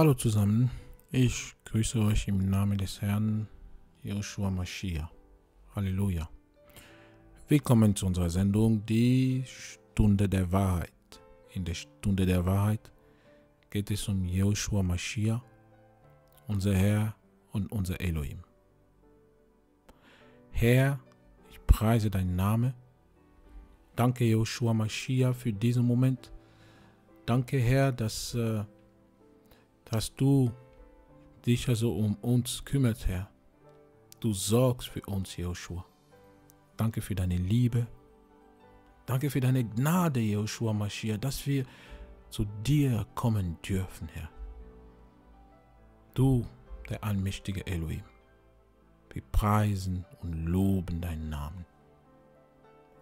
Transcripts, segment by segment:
Hallo zusammen, ich grüße euch im Namen des Herrn Joshua Mashiach. Halleluja. Willkommen zu unserer Sendung Die Stunde der Wahrheit. In der Stunde der Wahrheit geht es um Joshua Mashiach, unser Herr und unser Elohim. Herr, ich preise deinen Namen. Danke, Joshua Mashiach, für diesen Moment. Danke, Herr, dass... Äh, dass du dich also um uns kümmerst, Herr. Du sorgst für uns, Joshua. Danke für deine Liebe. Danke für deine Gnade, Joshua Mashiach, dass wir zu dir kommen dürfen, Herr. Du, der allmächtige Elohim, wir preisen und loben deinen Namen.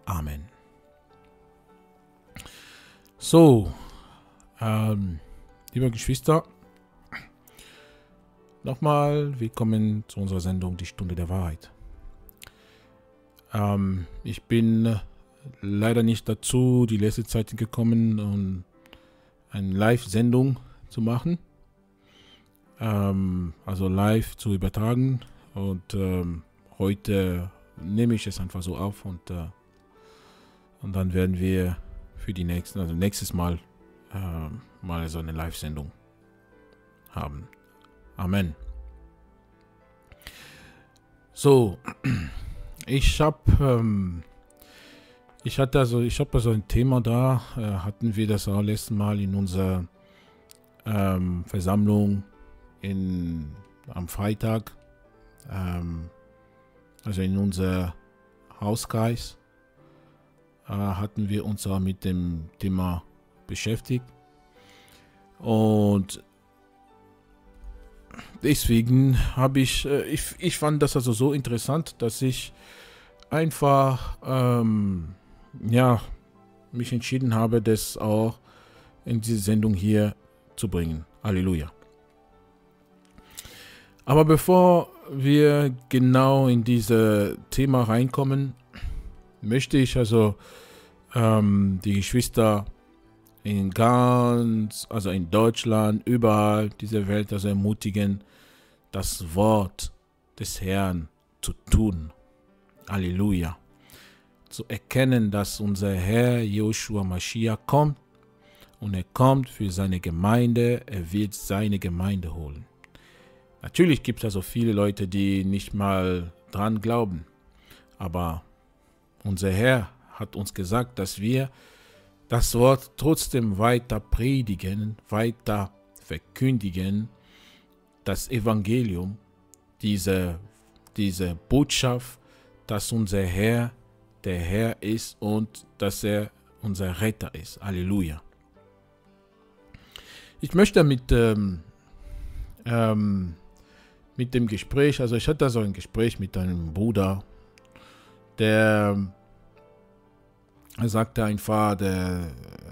Amen. So, ähm, liebe Geschwister, Nochmal willkommen zu unserer Sendung Die Stunde der Wahrheit. Ähm, ich bin äh, leider nicht dazu die letzte Zeit gekommen, um eine Live-Sendung zu machen. Ähm, also live zu übertragen. Und ähm, heute nehme ich es einfach so auf und, äh, und dann werden wir für die nächsten, also nächstes Mal äh, mal so eine Live-Sendung haben. Amen. So, ich habe, ähm, ich hatte also, ich habe also ein Thema da, äh, hatten wir das auch letztes Mal in unserer ähm, Versammlung in, am Freitag, ähm, also in unser Hauskreis, äh, hatten wir uns auch mit dem Thema beschäftigt. Und deswegen habe ich, äh, ich, ich fand das also so interessant, dass ich einfach, ähm, ja, mich entschieden habe, das auch in diese Sendung hier zu bringen. Halleluja. Aber bevor wir genau in dieses Thema reinkommen, möchte ich also ähm, die Geschwister in ganz, also in Deutschland, überall dieser Welt, also ermutigen, das Wort des Herrn zu tun. Halleluja. Zu erkennen, dass unser Herr Joshua Mashiach kommt und er kommt für seine Gemeinde, er wird seine Gemeinde holen. Natürlich gibt es also viele Leute, die nicht mal dran glauben, aber unser Herr hat uns gesagt, dass wir das Wort trotzdem weiter predigen, weiter verkündigen, das Evangelium, diese, diese Botschaft, dass unser Herr der Herr ist und dass er unser Retter ist. Halleluja. Ich möchte mit, ähm, ähm, mit dem Gespräch, also ich hatte so ein Gespräch mit einem Bruder, der er sagte einfach, der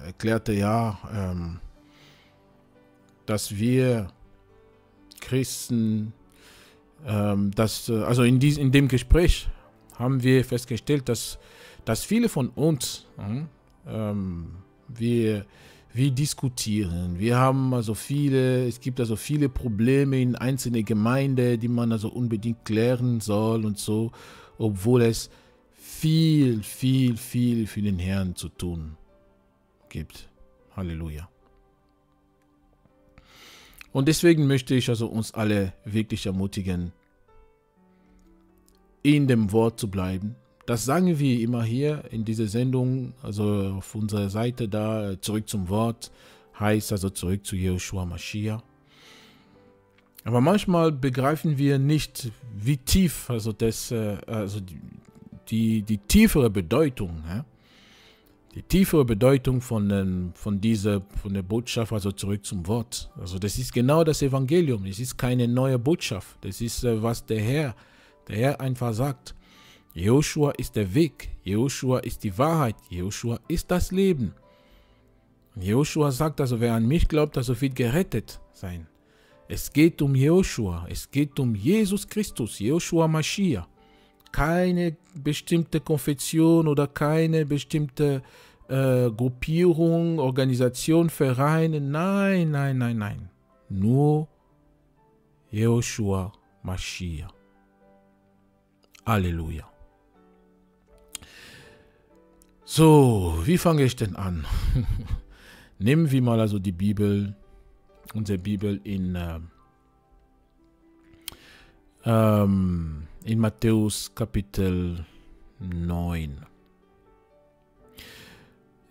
erklärte ja, ähm, dass wir Christen, ähm, dass, äh, also in, dies, in dem Gespräch haben wir festgestellt, dass, dass viele von uns, mhm, ähm, wir, wir diskutieren, wir haben also viele, es gibt also viele Probleme in einzelnen Gemeinden, die man also unbedingt klären soll und so, obwohl es viel, viel, viel für den Herrn zu tun gibt. Halleluja. Und deswegen möchte ich also uns alle wirklich ermutigen, in dem Wort zu bleiben. Das sagen wir immer hier in dieser Sendung, also auf unserer Seite da, zurück zum Wort, heißt also zurück zu Joshua Mashiach. Aber manchmal begreifen wir nicht, wie tief also das, äh, also die, die tiefere Bedeutung, ja? die tiefere Bedeutung von, von, dieser, von der Botschaft, also zurück zum Wort. Also das ist genau das Evangelium, das ist keine neue Botschaft, das ist, äh, was der Herr, der Herr einfach sagt. Joshua ist der Weg, Joshua ist die Wahrheit, Joshua ist das Leben. Joshua sagt also, wer an mich glaubt, also wird gerettet sein. Es geht um Joshua, es geht um Jesus Christus, Joshua Mashiach keine bestimmte Konfession oder keine bestimmte äh, Gruppierung, Organisation, Vereine. Nein, nein, nein, nein. Nur Joshua Mashiach. Halleluja. So, wie fange ich denn an? Nehmen wir mal also die Bibel, unsere Bibel in äh, ähm, in Matthäus Kapitel 9.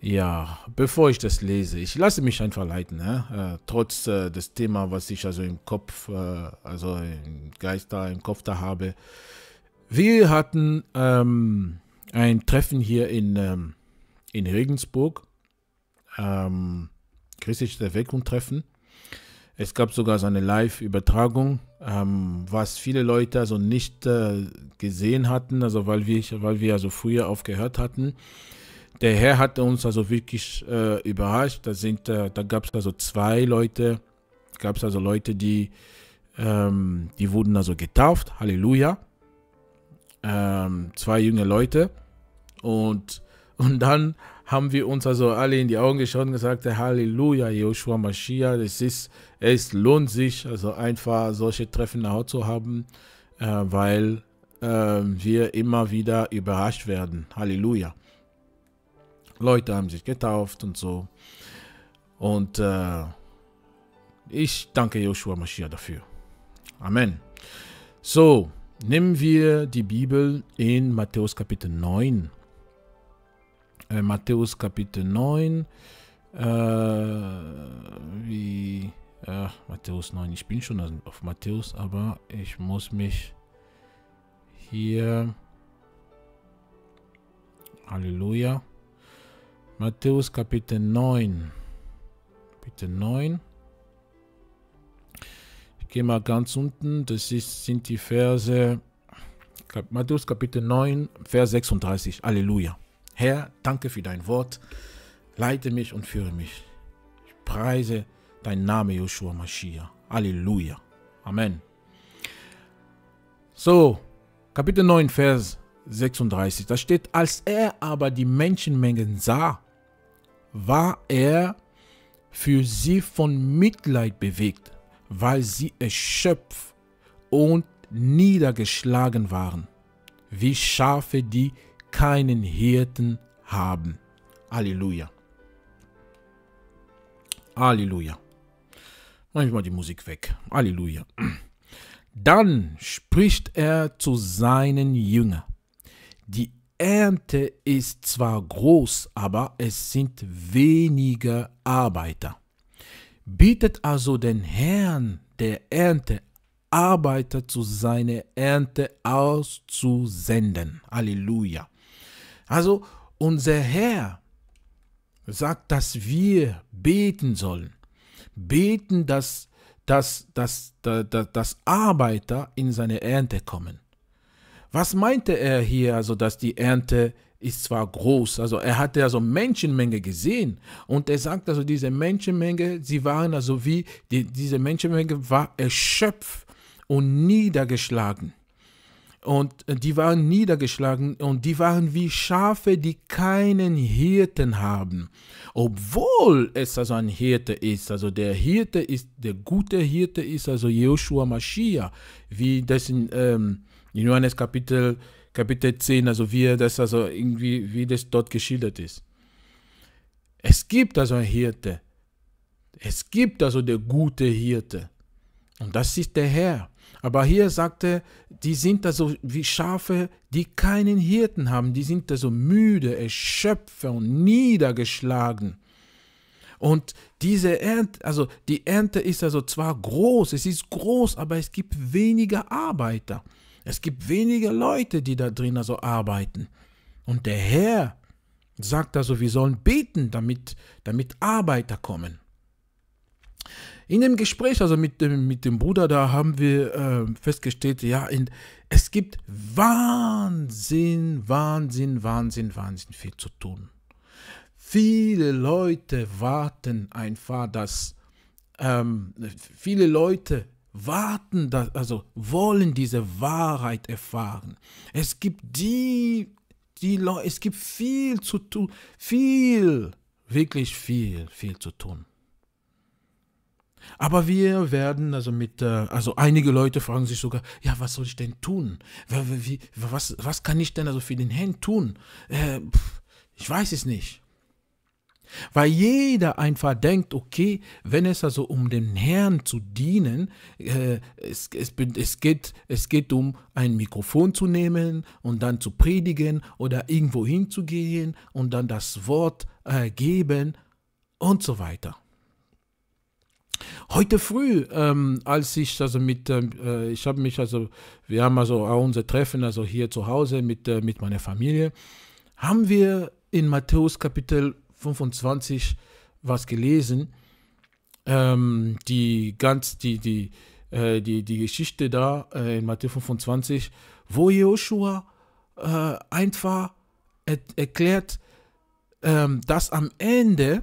Ja, bevor ich das lese, ich lasse mich einfach leiten, ne? äh, trotz äh, des Thema, was ich also im Kopf, äh, also im Geist da, im Kopf da habe. Wir hatten ähm, ein Treffen hier in, ähm, in Regensburg, ähm, christliches Erweckung-Treffen. Es gab sogar so eine Live-Übertragung, ähm, was viele Leute also nicht äh, gesehen hatten, also weil wir, weil wir also früher aufgehört hatten. Der Herr hat uns also wirklich äh, überrascht. Da, äh, da gab es also zwei Leute, gab es also Leute, die, ähm, die wurden also getauft, Halleluja. Ähm, zwei junge Leute. Und, und dann haben wir uns also alle in die Augen geschaut und gesagt, Halleluja, Joshua Mashiach, es, ist, es lohnt sich, also einfach solche Treffen nach Hause zu haben, äh, weil äh, wir immer wieder überrascht werden. Halleluja. Leute haben sich getauft und so. Und äh, ich danke Joshua Mashiach dafür. Amen. So, nehmen wir die Bibel in Matthäus Kapitel 9 äh, Matthäus Kapitel 9, äh, wie, äh, Matthäus 9, ich bin schon auf Matthäus, aber ich muss mich hier, Halleluja, Matthäus Kapitel 9, bitte 9, ich gehe mal ganz unten, das ist, sind die Verse, Matthäus Kapitel 9, Vers 36, Halleluja. Herr, danke für dein Wort. Leite mich und führe mich. Ich preise dein Name, Joshua Mashiach. Halleluja. Amen. So, Kapitel 9, Vers 36. Da steht, als er aber die Menschenmengen sah, war er für sie von Mitleid bewegt, weil sie erschöpft und niedergeschlagen waren, wie Schafe, die keinen Hirten haben. Halleluja. Halleluja. Mach ich mal die Musik weg. Halleluja. Dann spricht er zu seinen Jüngern. Die Ernte ist zwar groß, aber es sind weniger Arbeiter. Bietet also den Herrn der Ernte Arbeiter zu seiner Ernte auszusenden. Halleluja. Also unser Herr sagt, dass wir beten sollen. Beten, dass, dass, dass, dass, dass Arbeiter in seine Ernte kommen. Was meinte er hier, also dass die Ernte ist zwar groß, also er hatte also Menschenmenge gesehen und er sagt also diese Menschenmenge, sie waren also wie, die, diese Menschenmenge war erschöpft und niedergeschlagen und äh, die waren niedergeschlagen und die waren wie Schafe, die keinen Hirten haben, obwohl es also ein Hirte ist, also der Hirte ist, der gute Hirte ist also Joshua Mashiach, wie das in, ähm, in Johannes Kapitel, Kapitel 10, also wie das also irgendwie, wie das dort geschildert ist. Es gibt also einen Hirte, es gibt also der gute Hirte und das ist der Herr. Aber hier sagte, die sind da so wie Schafe, die keinen Hirten haben, die sind da so müde, erschöpft und niedergeschlagen. Und diese Ernte, also die Ernte ist also zwar groß, es ist groß, aber es gibt weniger Arbeiter. Es gibt weniger Leute, die da drin also arbeiten. Und der Herr sagt also, wir sollen beten, damit, damit Arbeiter kommen. In dem Gespräch, also mit dem, mit dem Bruder, da haben wir äh, festgestellt, ja, in, es gibt Wahnsinn, Wahnsinn, Wahnsinn, Wahnsinn viel zu tun. Viele Leute warten einfach, dass ähm, viele Leute warten, dass, also wollen diese Wahrheit erfahren. Es gibt die, die Leute, es gibt viel zu tun, viel, wirklich viel, viel zu tun. Aber wir werden, also mit, äh, also einige Leute fragen sich sogar, ja, was soll ich denn tun? was, was kann ich denn also für den Herrn tun? Äh, ich weiß es nicht. Weil jeder einfach denkt, okay, wenn es also um den Herrn zu dienen, äh, es, es, es, geht, es geht um ein Mikrofon zu nehmen und dann zu predigen oder irgendwo hinzugehen und dann das Wort geben und so weiter. Heute früh, ähm, als ich also mit, ähm, äh, ich habe mich also, wir haben also auch unser Treffen also hier zu Hause mit, äh, mit meiner Familie, haben wir in Matthäus Kapitel 25 was gelesen, ähm, die ganz, die, die, äh, die, die Geschichte da äh, in Matthäus 25, wo Joshua äh, einfach er erklärt, ähm, dass am Ende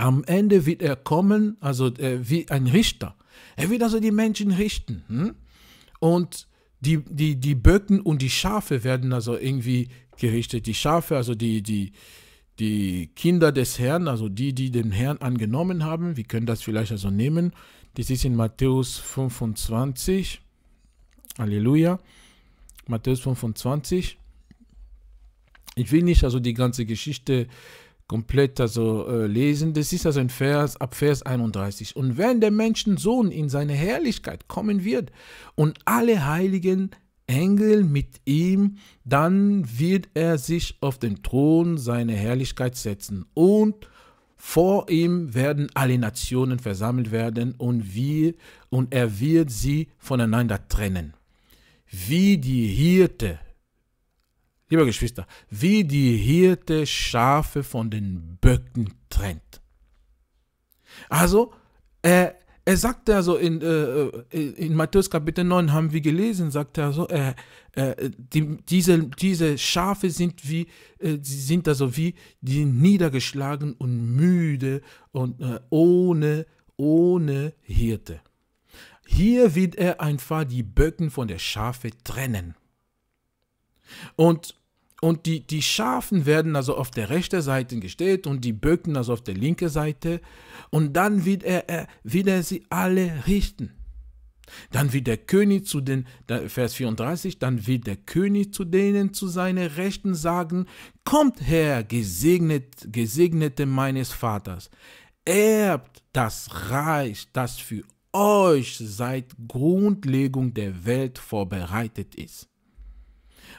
am Ende wird er kommen, also äh, wie ein Richter. Er wird also die Menschen richten. Hm? Und die, die, die Böcken und die Schafe werden also irgendwie gerichtet. Die Schafe, also die, die, die Kinder des Herrn, also die, die den Herrn angenommen haben, wir können das vielleicht also nehmen. Das ist in Matthäus 25. Halleluja. Matthäus 25. Ich will nicht also die ganze Geschichte komplett also, äh, lesen. Das ist also ein Vers ab Vers 31. Und wenn der Menschensohn in seine Herrlichkeit kommen wird und alle heiligen Engel mit ihm, dann wird er sich auf den Thron seiner Herrlichkeit setzen und vor ihm werden alle Nationen versammelt werden und wir und er wird sie voneinander trennen. Wie die Hirte Liebe Geschwister, wie die Hirte Schafe von den Böcken trennt. Also, er, er sagte also in, äh, äh, in Matthäus Kapitel 9 haben wir gelesen, sagt er so, äh, äh, die, diese, diese Schafe sind wie, äh, sie sind also wie die niedergeschlagen und müde und äh, ohne, ohne Hirte. Hier wird er einfach die Böcken von der Schafe trennen. Und und die, die Schafen werden also auf der rechten Seite gestellt und die Böcken also auf der linken Seite. Und dann wird er, er, wird er sie alle richten. Dann wird der König zu den, Vers 34, dann wird der König zu denen zu seiner Rechten sagen, kommt her, gesegnet, Gesegnete meines Vaters, erbt das Reich, das für euch seit Grundlegung der Welt vorbereitet ist.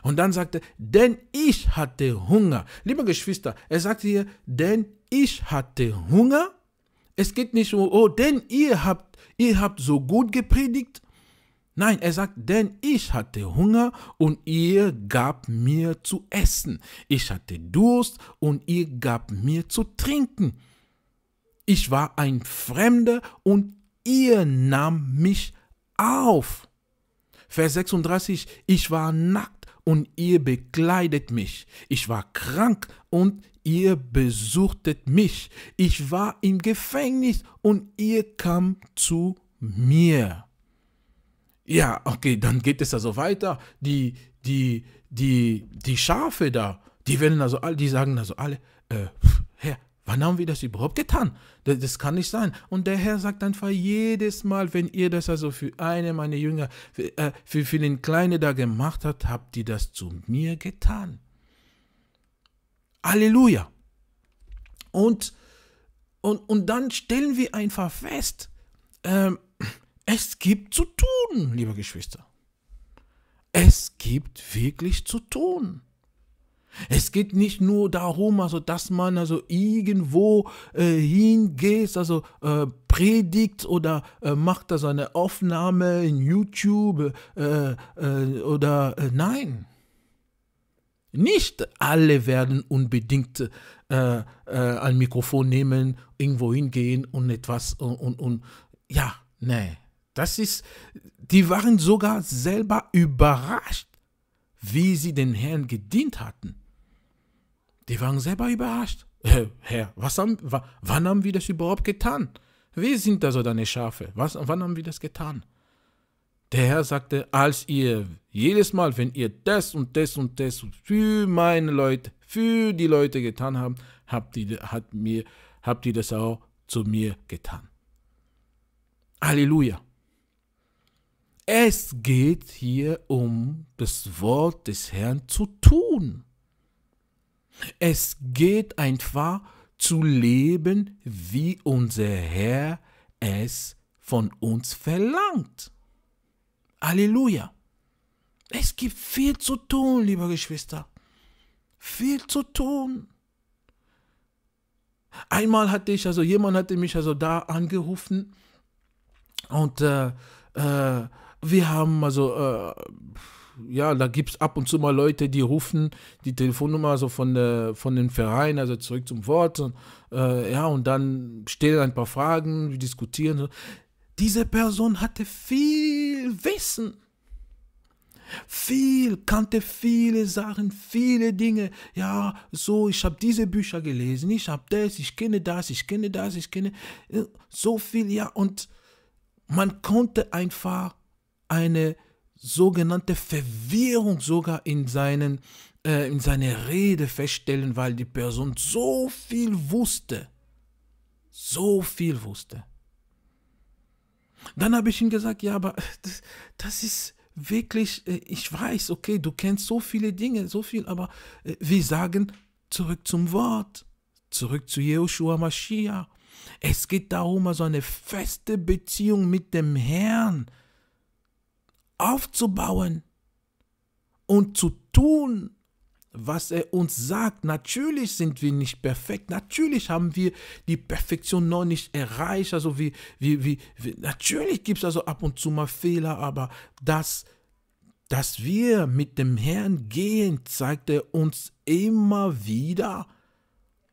Und dann sagte, denn ich hatte Hunger. Liebe Geschwister, er sagte hier, denn ich hatte Hunger. Es geht nicht um, oh, denn ihr habt, ihr habt so gut gepredigt. Nein, er sagt, denn ich hatte Hunger und ihr gab mir zu essen. Ich hatte Durst und ihr gab mir zu trinken. Ich war ein Fremder und ihr nahm mich auf. Vers 36, ich war nackt und ihr bekleidet mich. Ich war krank und ihr besuchtet mich. Ich war im Gefängnis und ihr kam zu mir. Ja, okay, dann geht es also weiter. Die, die, die, die Schafe da, die werden also alle, die sagen also alle, äh, Herr, wann haben wir das überhaupt getan? Das, das, kann nicht sein. Und der Herr sagt einfach jedes Mal, wenn ihr das also für eine meiner Jünger, für, äh, für, für den Kleinen da gemacht habt, habt ihr das zu mir getan. Halleluja. Und, und, und dann stellen wir einfach fest, ähm, es gibt zu tun, liebe Geschwister. Es gibt wirklich zu tun. Es geht nicht nur darum, also dass man also irgendwo äh, hingeht, also äh, predigt oder äh, macht also eine Aufnahme in YouTube äh, äh, oder äh, nein. Nicht alle werden unbedingt ein Mikrofon nehmen, irgendwo hingehen und etwas und, und, und ja, nein. Das ist, die waren sogar selber überrascht, wie sie den Herrn gedient hatten. Die waren selber überrascht. Äh, Herr, was haben, wann haben wir das überhaupt getan? Wer sind da so deine Schafe? Was, wann haben wir das getan? Der Herr sagte, als ihr jedes Mal, wenn ihr das und das und das für meine Leute, für die Leute getan habt, habt ihr, hat mir, habt ihr das auch zu mir getan. Halleluja. Es geht hier um das Wort des Herrn zu tun. Es geht einfach zu leben, wie unser Herr es von uns verlangt. Halleluja. Es gibt viel zu tun, liebe Geschwister. Viel zu tun. Einmal hatte ich, also jemand hatte mich also da angerufen und äh, äh, wir haben also äh, ja, da gibt es ab und zu mal Leute, die rufen die Telefonnummer so von, der, von dem Verein, also zurück zum Wort. Und, äh, ja, und dann stellen ein paar Fragen, wir diskutieren. Diese Person hatte viel Wissen. Viel, kannte viele Sachen, viele Dinge. Ja, so, ich habe diese Bücher gelesen, ich habe das, ich kenne das, ich kenne das, ich kenne äh, so viel, ja. Und man konnte einfach eine sogenannte Verwirrung sogar in, seinen, äh, in seiner Rede feststellen, weil die Person so viel wusste. So viel wusste. Dann habe ich ihm gesagt, ja, aber äh, das, das ist wirklich, äh, ich weiß, okay, du kennst so viele Dinge, so viel, aber äh, wir sagen zurück zum Wort, zurück zu Jehoshua Mashiach. Es geht darum, also eine feste Beziehung mit dem Herrn aufzubauen und zu tun, was er uns sagt. Natürlich sind wir nicht perfekt. Natürlich haben wir die Perfektion noch nicht erreicht. Also wie, wie, wie, wie natürlich gibt es also ab und zu mal Fehler, aber das, dass wir mit dem Herrn gehen, zeigt er uns immer wieder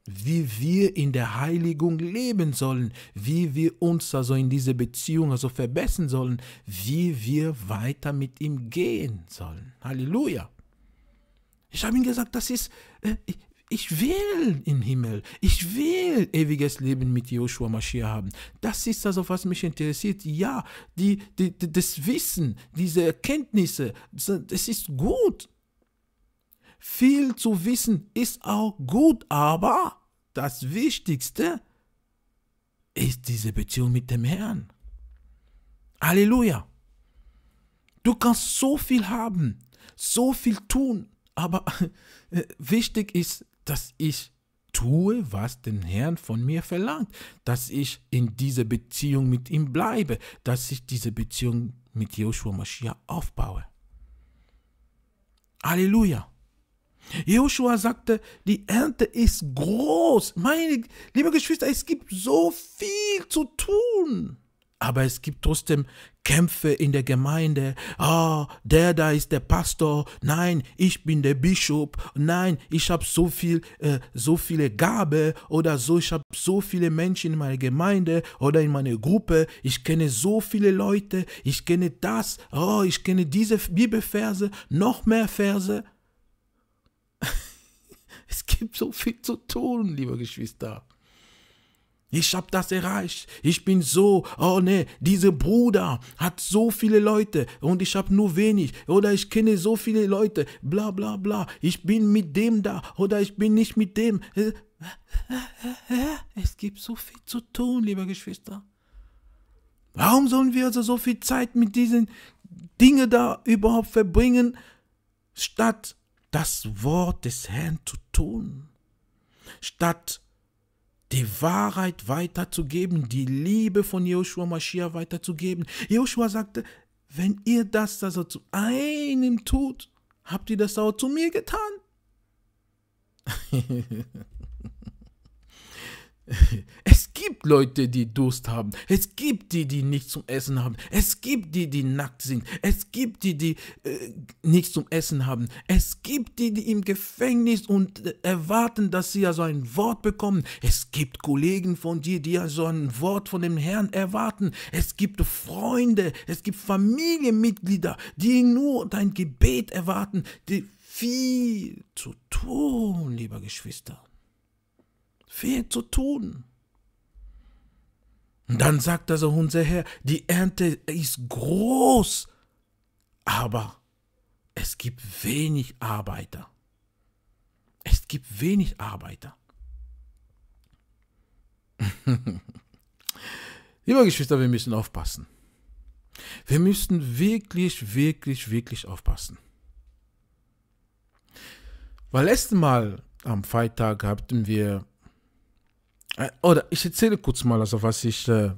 wie wir in der Heiligung leben sollen, wie wir uns also in dieser Beziehung also verbessern sollen, wie wir weiter mit ihm gehen sollen. Halleluja. Ich habe ihm gesagt, das ist, äh, ich, ich will im Himmel, ich will ewiges Leben mit Joshua Mashiach haben. Das ist also, was mich interessiert. Ja, die, die, die, das Wissen, diese Erkenntnisse, das, das ist gut. Viel zu wissen ist auch gut, aber das Wichtigste ist diese Beziehung mit dem Herrn. Halleluja. Du kannst so viel haben, so viel tun, aber äh, wichtig ist, dass ich tue, was den Herrn von mir verlangt, dass ich in dieser Beziehung mit ihm bleibe, dass ich diese Beziehung mit Joshua Mashiach aufbaue. Halleluja. Joshua sagte, die Ernte ist groß. Meine liebe Geschwister, es gibt so viel zu tun. Aber es gibt trotzdem Kämpfe in der Gemeinde. Ah, oh, der da ist der Pastor. Nein, ich bin der Bischof. Nein, ich habe so viel, äh, so viele Gabe oder so. Ich habe so viele Menschen in meiner Gemeinde oder in meiner Gruppe. Ich kenne so viele Leute. Ich kenne das. Oh, ich kenne diese Bibelverse, noch mehr Verse. es gibt so viel zu tun, liebe Geschwister. Ich habe das erreicht. Ich bin so, oh ne, dieser Bruder hat so viele Leute und ich habe nur wenig. Oder ich kenne so viele Leute, bla bla bla. Ich bin mit dem da oder ich bin nicht mit dem. Äh, es gibt so viel zu tun, liebe Geschwister. Warum sollen wir also so viel Zeit mit diesen Dingen da überhaupt verbringen, statt das Wort des Herrn zu tun, statt die Wahrheit weiterzugeben, die Liebe von Joshua Mashiach weiterzugeben. Joshua sagte, wenn ihr das also zu einem tut, habt ihr das auch zu mir getan. er gibt Leute, die Durst haben. Es gibt die, die nichts zum Essen haben. Es gibt die, die nackt sind. Es gibt die, die äh, nichts zum Essen haben. Es gibt die, die im Gefängnis und äh, erwarten, dass sie ja so ein Wort bekommen. Es gibt Kollegen von dir, die ja so ein Wort von dem Herrn erwarten. Es gibt Freunde, es gibt Familienmitglieder, die nur dein Gebet erwarten. Die viel zu tun, lieber Geschwister. Viel zu tun. Und dann sagt also unser Herr, die Ernte ist groß, aber es gibt wenig Arbeiter. Es gibt wenig Arbeiter. Liebe Geschwister, wir müssen aufpassen. Wir müssen wirklich, wirklich, wirklich aufpassen. Weil letzten Mal am Freitag hatten wir äh, oder ich erzähle kurz mal, also was ich, äh,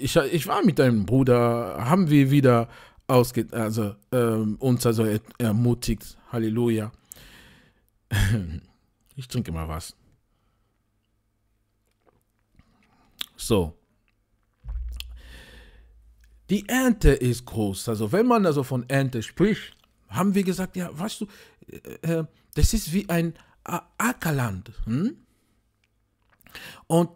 ich, ich war mit einem Bruder, haben wir wieder ausge, also ähm, uns also ermutigt, Halleluja. Ich trinke mal was. So. Die Ernte ist groß. Also wenn man also von Ernte spricht, haben wir gesagt, ja, weißt du, äh, äh das ist wie ein Ackerland. Hm? Und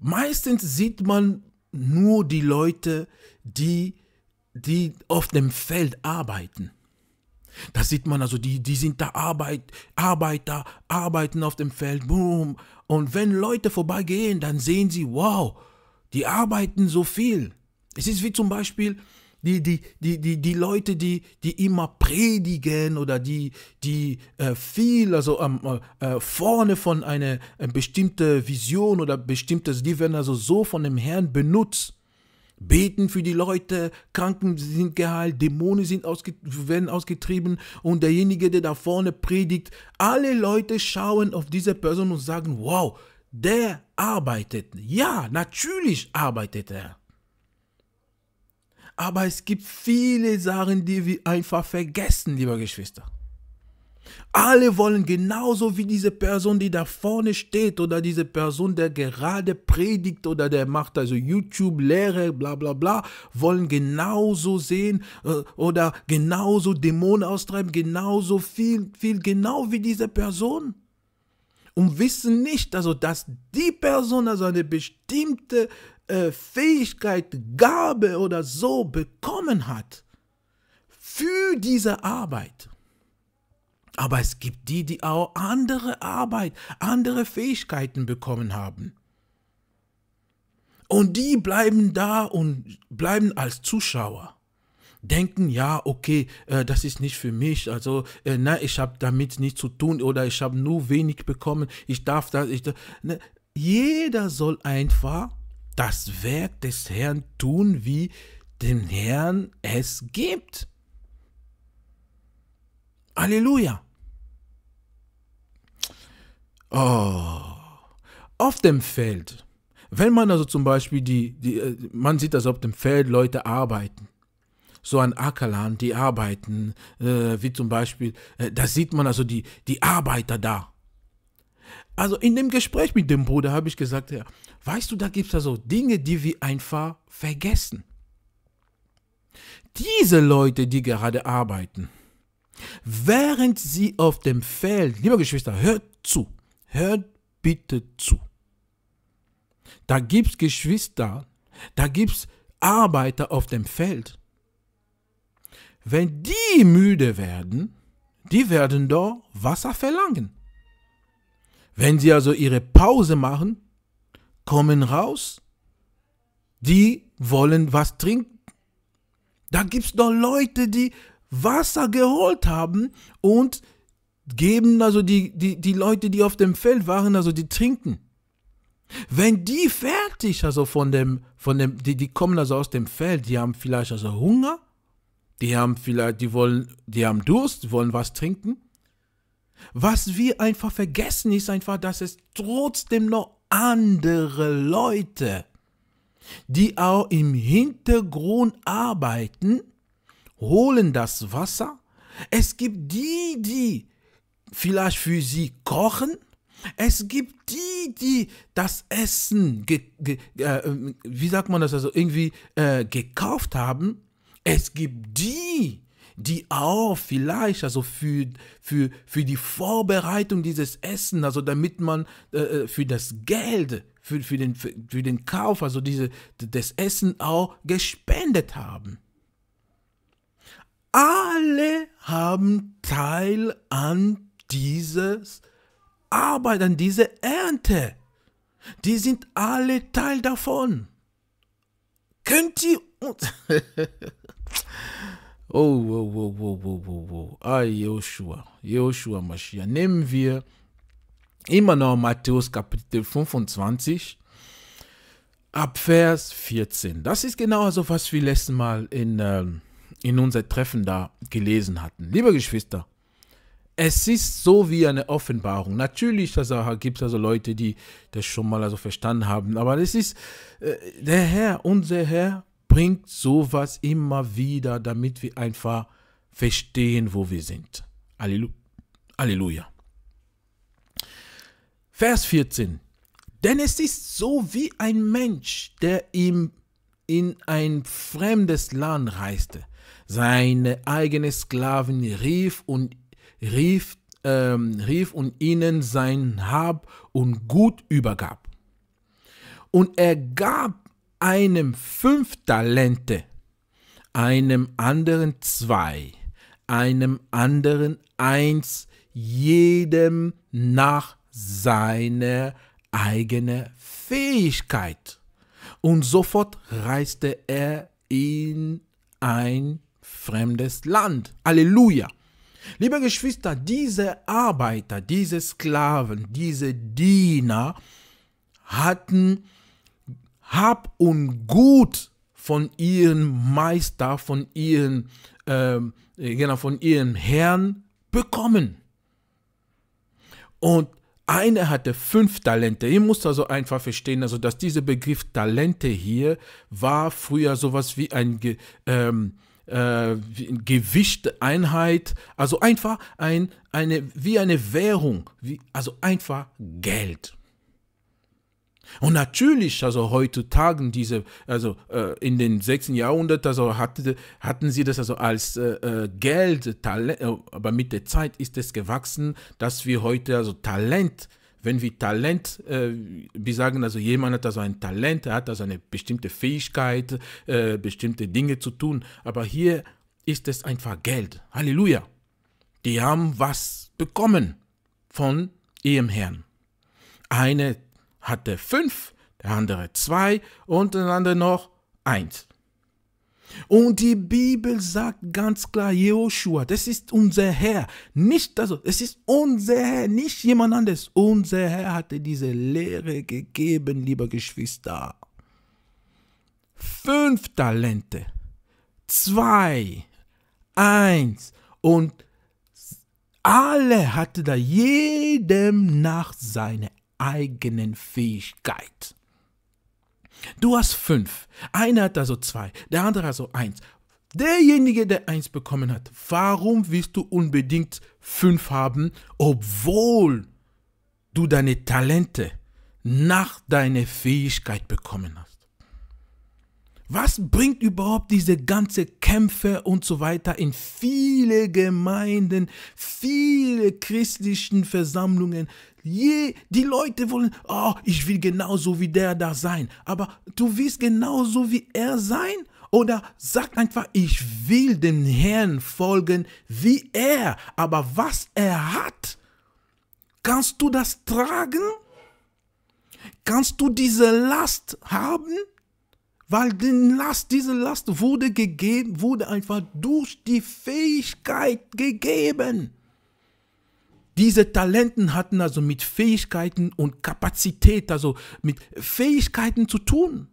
meistens sieht man nur die Leute, die, die auf dem Feld arbeiten. Da sieht man also, die, die sind da Arbeit, Arbeiter, arbeiten auf dem Feld, boom. Und wenn Leute vorbeigehen, dann sehen sie, wow, die arbeiten so viel. Es ist wie zum Beispiel, die, die, die, die, die Leute, die, die immer predigen oder die, die äh, viel, also ähm, äh, äh vorne von einer äh, bestimmten Vision oder bestimmtes, die werden also so von dem Herrn benutzt. Beten für die Leute, Kranken sind geheilt, Dämonen sind ausge werden ausgetrieben und derjenige, der da vorne predigt, alle Leute schauen auf diese Person und sagen, wow, der arbeitet. Ja, natürlich arbeitet er. Aber es gibt viele Sachen, die wir einfach vergessen, lieber Geschwister. Alle wollen genauso wie diese Person, die da vorne steht oder diese Person, der gerade predigt oder der macht also YouTube-Lehre, bla bla bla, wollen genauso sehen äh, oder genauso Dämonen austreiben, genauso viel, viel, genau wie diese Person. Und wissen nicht, also dass die Person also eine bestimmte äh, Fähigkeit, Gabe oder so bekommen hat für diese Arbeit. Aber es gibt die, die auch andere Arbeit, andere Fähigkeiten bekommen haben. Und die bleiben da und bleiben als Zuschauer. Denken, ja, okay, äh, das ist nicht für mich, also äh, nein, ich habe damit nichts zu tun oder ich habe nur wenig bekommen, ich darf das, ich darf. Ne. Jeder soll einfach das Werk des Herrn tun, wie dem Herrn es gibt. Halleluja. Oh. Auf dem Feld, wenn man also zum Beispiel die, die äh, man sieht, dass auf dem Feld Leute arbeiten, so an Ackerland, die arbeiten, äh, wie zum Beispiel, äh, da sieht man also die, die Arbeiter da. Also in dem Gespräch mit dem Bruder habe ich gesagt, ja, weißt du, da gibt es ja so Dinge, die wir einfach vergessen. Diese Leute, die gerade arbeiten, während sie auf dem Feld, liebe Geschwister, hört zu, hört bitte zu. Da gibt es Geschwister, da gibt es Arbeiter auf dem Feld. Wenn die müde werden, die werden doch Wasser verlangen. Wenn sie also ihre Pause machen, kommen raus, die wollen was trinken. Da gibt es doch Leute, die Wasser geholt haben und geben also die, die, die Leute, die auf dem Feld waren, also die trinken. Wenn die fertig, also von dem, von dem, die, die kommen also aus dem Feld, die haben vielleicht also Hunger, die haben vielleicht, die wollen, die haben Durst, wollen was trinken. Was wir einfach vergessen, ist einfach, dass es trotzdem noch andere Leute, die auch im Hintergrund arbeiten, holen das Wasser. Es gibt die, die vielleicht für sie kochen. Es gibt die, die das Essen, äh, ähm, wie sagt man das also, irgendwie äh, gekauft haben. Es gibt die, die auch vielleicht, also für, für, für die Vorbereitung dieses Essen, also damit man äh, äh für das Geld, für, für, den, für, für den Kauf, also diese, das Essen auch gespendet haben. Alle haben Teil an dieses Arbeit, an dieser Ernte. Die sind alle Teil davon. Könnt ihr uns... Oh, wow, wow, wow, wow, wow, wow. Ah, Joshua, Joshua Mashiach. Nehmen wir immer noch Matthäus Kapitel 25 ab Vers 14. Das ist genau so, was wir letztes Mal in, ähm, in unser Treffen da gelesen hatten. Liebe Geschwister, es ist so wie eine Offenbarung. Natürlich also, gibt es also Leute, die das schon mal also verstanden haben, aber es ist äh, der Herr, unser Herr, bringt sowas immer wieder, damit wir einfach verstehen, wo wir sind. Allelu Halleluja. Vers 14. Denn es ist so wie ein Mensch, der ihm in ein fremdes Land reiste, seine eigenen Sklaven rief und rief, ähm, rief und ihnen sein Hab und Gut übergab. Und er gab einem fünf Talente, einem anderen zwei, einem anderen eins, jedem nach seiner eigenen Fähigkeit. Und sofort reiste er in ein fremdes Land. Halleluja! Liebe Geschwister, diese Arbeiter, diese Sklaven, diese Diener hatten hab und Gut von ihrem Meister, von ihrem, ähm, äh, genau, von ihrem Herrn bekommen. Und einer hatte fünf Talente. Ihr müsst also einfach verstehen, also dass dieser Begriff Talente hier war früher sowas wie ein ähm, äh, Gewichteinheit, also einfach ein, eine, wie eine Währung, wie, also einfach Geld. Und natürlich, also heutzutage, diese, also äh, in den 16. Jahrhundert, also hatte, hatten sie das also als äh, äh Geld, Talent, äh, aber mit der Zeit ist es gewachsen, dass wir heute also Talent, wenn wir Talent, äh, wir sagen also, jemand hat also ein Talent, er hat also eine bestimmte Fähigkeit, äh, bestimmte Dinge zu tun, aber hier ist es einfach Geld. Halleluja. Die haben was bekommen von ihrem Herrn. Eine hatte fünf, der andere zwei und der andere noch eins. Und die Bibel sagt ganz klar, Joshua, das ist unser Herr, nicht also, es ist unser Herr, nicht jemand anderes. Unser Herr hatte diese Lehre gegeben, lieber Geschwister. Fünf Talente, zwei, eins und alle hatte da jedem nach seiner eigenen Fähigkeit. Du hast fünf. Einer hat also zwei, der andere also eins. Derjenige, der eins bekommen hat, warum willst du unbedingt fünf haben, obwohl du deine Talente nach deiner Fähigkeit bekommen hast? Was bringt überhaupt diese ganze Kämpfe und so weiter in viele Gemeinden, viele christlichen Versammlungen? Je, die Leute wollen, oh, ich will genauso wie der da sein. Aber du willst genauso wie er sein? Oder sag einfach, ich will dem Herrn folgen wie er. Aber was er hat, kannst du das tragen? Kannst du diese Last haben? Weil den Last, diese Last wurde gegeben, wurde einfach durch die Fähigkeit gegeben. Diese Talenten hatten also mit Fähigkeiten und Kapazität, also mit Fähigkeiten zu tun.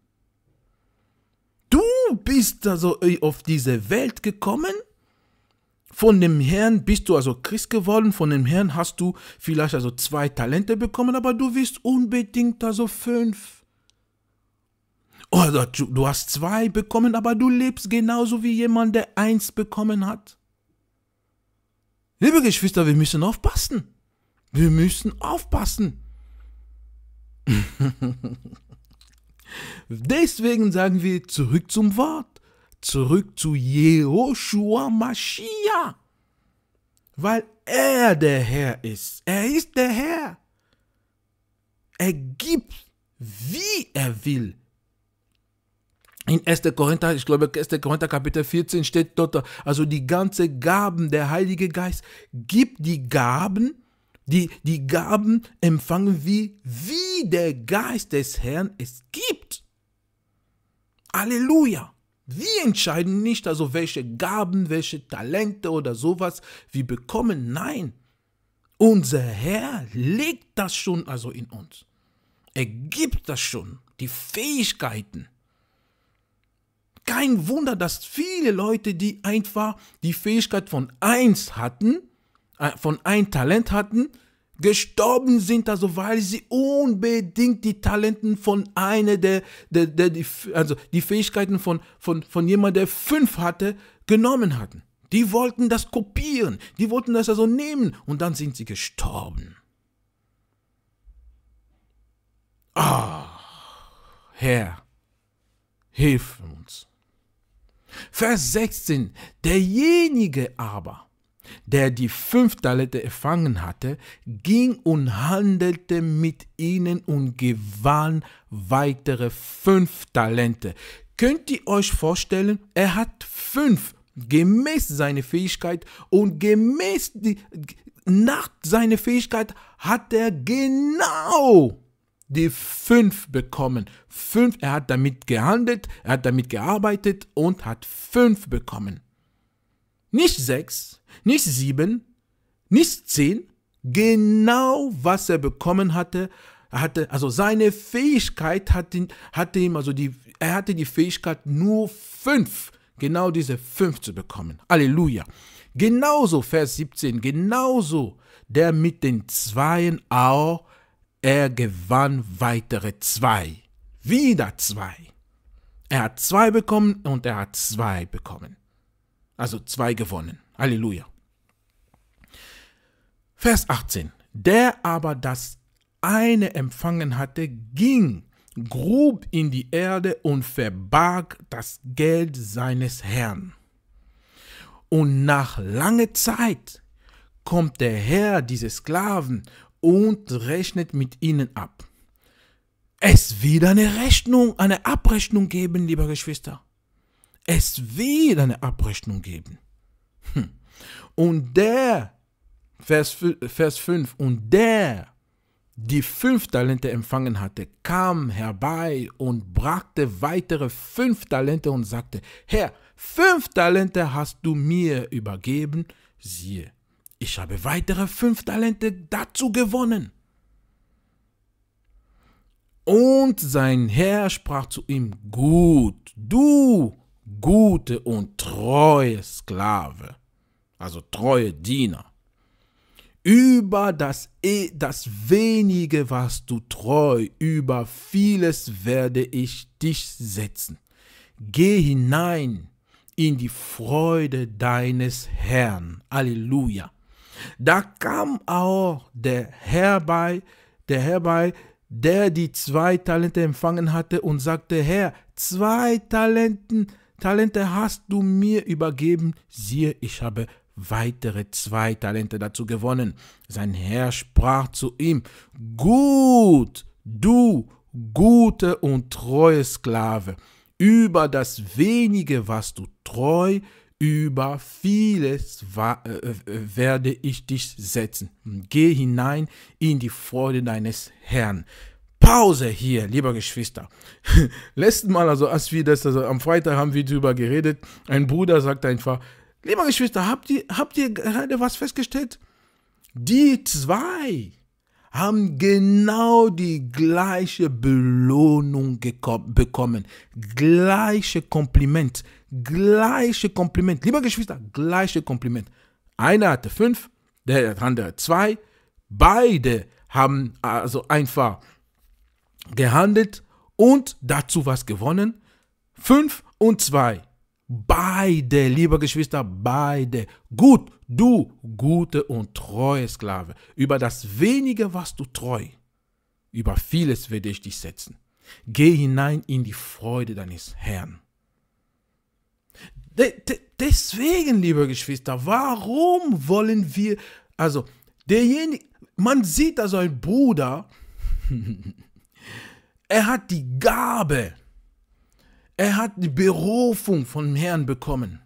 Du bist also äh, auf diese Welt gekommen. Von dem Herrn bist du also Christ geworden, von dem Herrn hast du vielleicht also zwei Talente bekommen, aber du wirst unbedingt also fünf. Oder du hast zwei bekommen, aber du lebst genauso wie jemand, der eins bekommen hat. Liebe Geschwister, wir müssen aufpassen. Wir müssen aufpassen. Deswegen sagen wir zurück zum Wort, zurück zu Jehoshua Mashiach, weil er der Herr ist. Er ist der Herr. Er gibt, wie er will in 1. Korinther, ich glaube 1. Korinther Kapitel 14 steht dort, also die ganze Gaben, der Heilige Geist gibt die Gaben, die, die Gaben empfangen wir, wie der Geist des Herrn es gibt. Halleluja. Wir entscheiden nicht, also welche Gaben, welche Talente oder sowas wir bekommen. Nein. Unser Herr legt das schon also in uns. Er gibt das schon, die Fähigkeiten. Kein Wunder, dass viele Leute, die einfach die Fähigkeit von eins hatten, äh, von ein Talent hatten, gestorben sind, also weil sie unbedingt die Talenten von einer der, der, der die, also die Fähigkeiten von, von, von jemand, der fünf hatte, genommen hatten. Die wollten das kopieren, die wollten das also nehmen und dann sind sie gestorben. Ah, Herr, hilf uns. Vers 16. Derjenige aber, der die fünf Talente empfangen hatte, ging und handelte mit ihnen und gewann weitere fünf Talente. Könnt ihr euch vorstellen, er hat fünf gemäß seiner Fähigkeit und gemäß die, nach seiner Fähigkeit hat er genau die fünf bekommen. Fünf, er hat damit gehandelt, er hat damit gearbeitet und hat fünf bekommen. Nicht sechs, nicht sieben, nicht zehn, genau was er bekommen hatte, er hatte, also seine Fähigkeit hat hatte ihm, also die, er hatte die Fähigkeit nur fünf, genau diese fünf zu bekommen. Halleluja. Genauso Vers 17, genauso der mit den Zweien auch er gewann weitere zwei. Wieder zwei. Er hat zwei bekommen und er hat zwei bekommen. Also zwei gewonnen. Halleluja. Vers 18. Der aber das eine empfangen hatte, ging, grub in die Erde und verbarg das Geld seines Herrn. Und nach langer Zeit kommt der Herr dieses Sklaven und rechnet mit ihnen ab. Es wird eine Rechnung, eine Abrechnung geben, liebe Geschwister. Es wird eine Abrechnung geben. Hm. Und der, Vers, Vers 5, und der, die fünf Talente empfangen hatte, kam herbei und brachte weitere fünf Talente und sagte, Herr, fünf Talente hast du mir übergeben, siehe, ich habe weitere fünf Talente dazu gewonnen. Und sein Herr sprach zu ihm, gut, du gute und treue Sklave, also treue Diener, über das, e, das wenige, was du treu, über vieles werde ich dich setzen. Geh hinein in die Freude deines Herrn. Halleluja. Da kam auch der herbei, der herbei, der die zwei Talente empfangen hatte und sagte, Herr, zwei Talenten, Talente hast du mir übergeben, siehe, ich habe weitere zwei Talente dazu gewonnen. Sein Herr sprach zu ihm, Gut, du gute und treue Sklave, über das wenige was du treu, über vieles äh, äh, werde ich dich setzen. Geh hinein in die Freude deines Herrn. Pause hier, lieber Geschwister. Letzten Mal, also als wir das, also am Freitag haben wir darüber geredet, ein Bruder sagt einfach, lieber Geschwister, habt ihr, habt ihr gerade was festgestellt? Die zwei, haben genau die gleiche Belohnung bekommen. Gleiche Kompliment. Gleiche Kompliment. Lieber Geschwister, gleiche Kompliment. Einer hatte fünf, der andere zwei. Beide haben also einfach gehandelt und dazu was gewonnen. Fünf und zwei. Beide, liebe Geschwister, beide. Gut, du, gute und treue Sklave. Über das wenige was du treu. Über vieles werde ich dich setzen. Geh hinein in die Freude deines Herrn. De de deswegen, liebe Geschwister, warum wollen wir, also derjenige, man sieht also ein Bruder, er hat die Gabe, er hat die Berufung vom Herrn bekommen.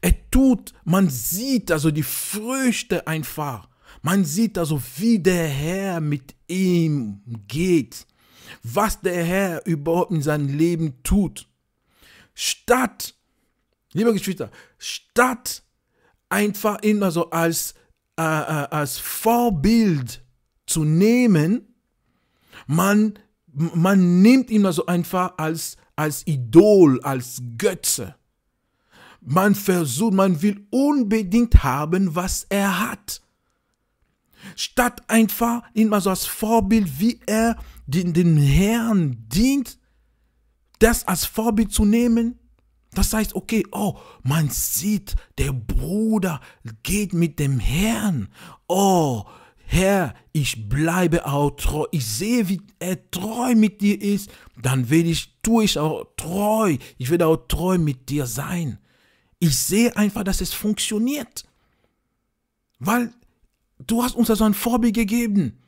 Er tut, man sieht also die Früchte einfach. Man sieht also, wie der Herr mit ihm geht, was der Herr überhaupt in seinem Leben tut. Statt, liebe Geschwister, statt einfach immer so als, äh, äh als Vorbild zu nehmen, man man nimmt ihn also einfach als, als Idol, als Götze. Man versucht, man will unbedingt haben, was er hat. Statt einfach ihn mal so als Vorbild, wie er den, dem Herrn dient, das als Vorbild zu nehmen. Das heißt, okay, oh, man sieht, der Bruder geht mit dem Herrn. Oh, Herr, ich bleibe auch treu. Ich sehe, wie er treu mit dir ist. Dann will ich, tue ich auch treu. Ich werde auch treu mit dir sein. Ich sehe einfach, dass es funktioniert. Weil du hast uns also ein Vorbild gegeben.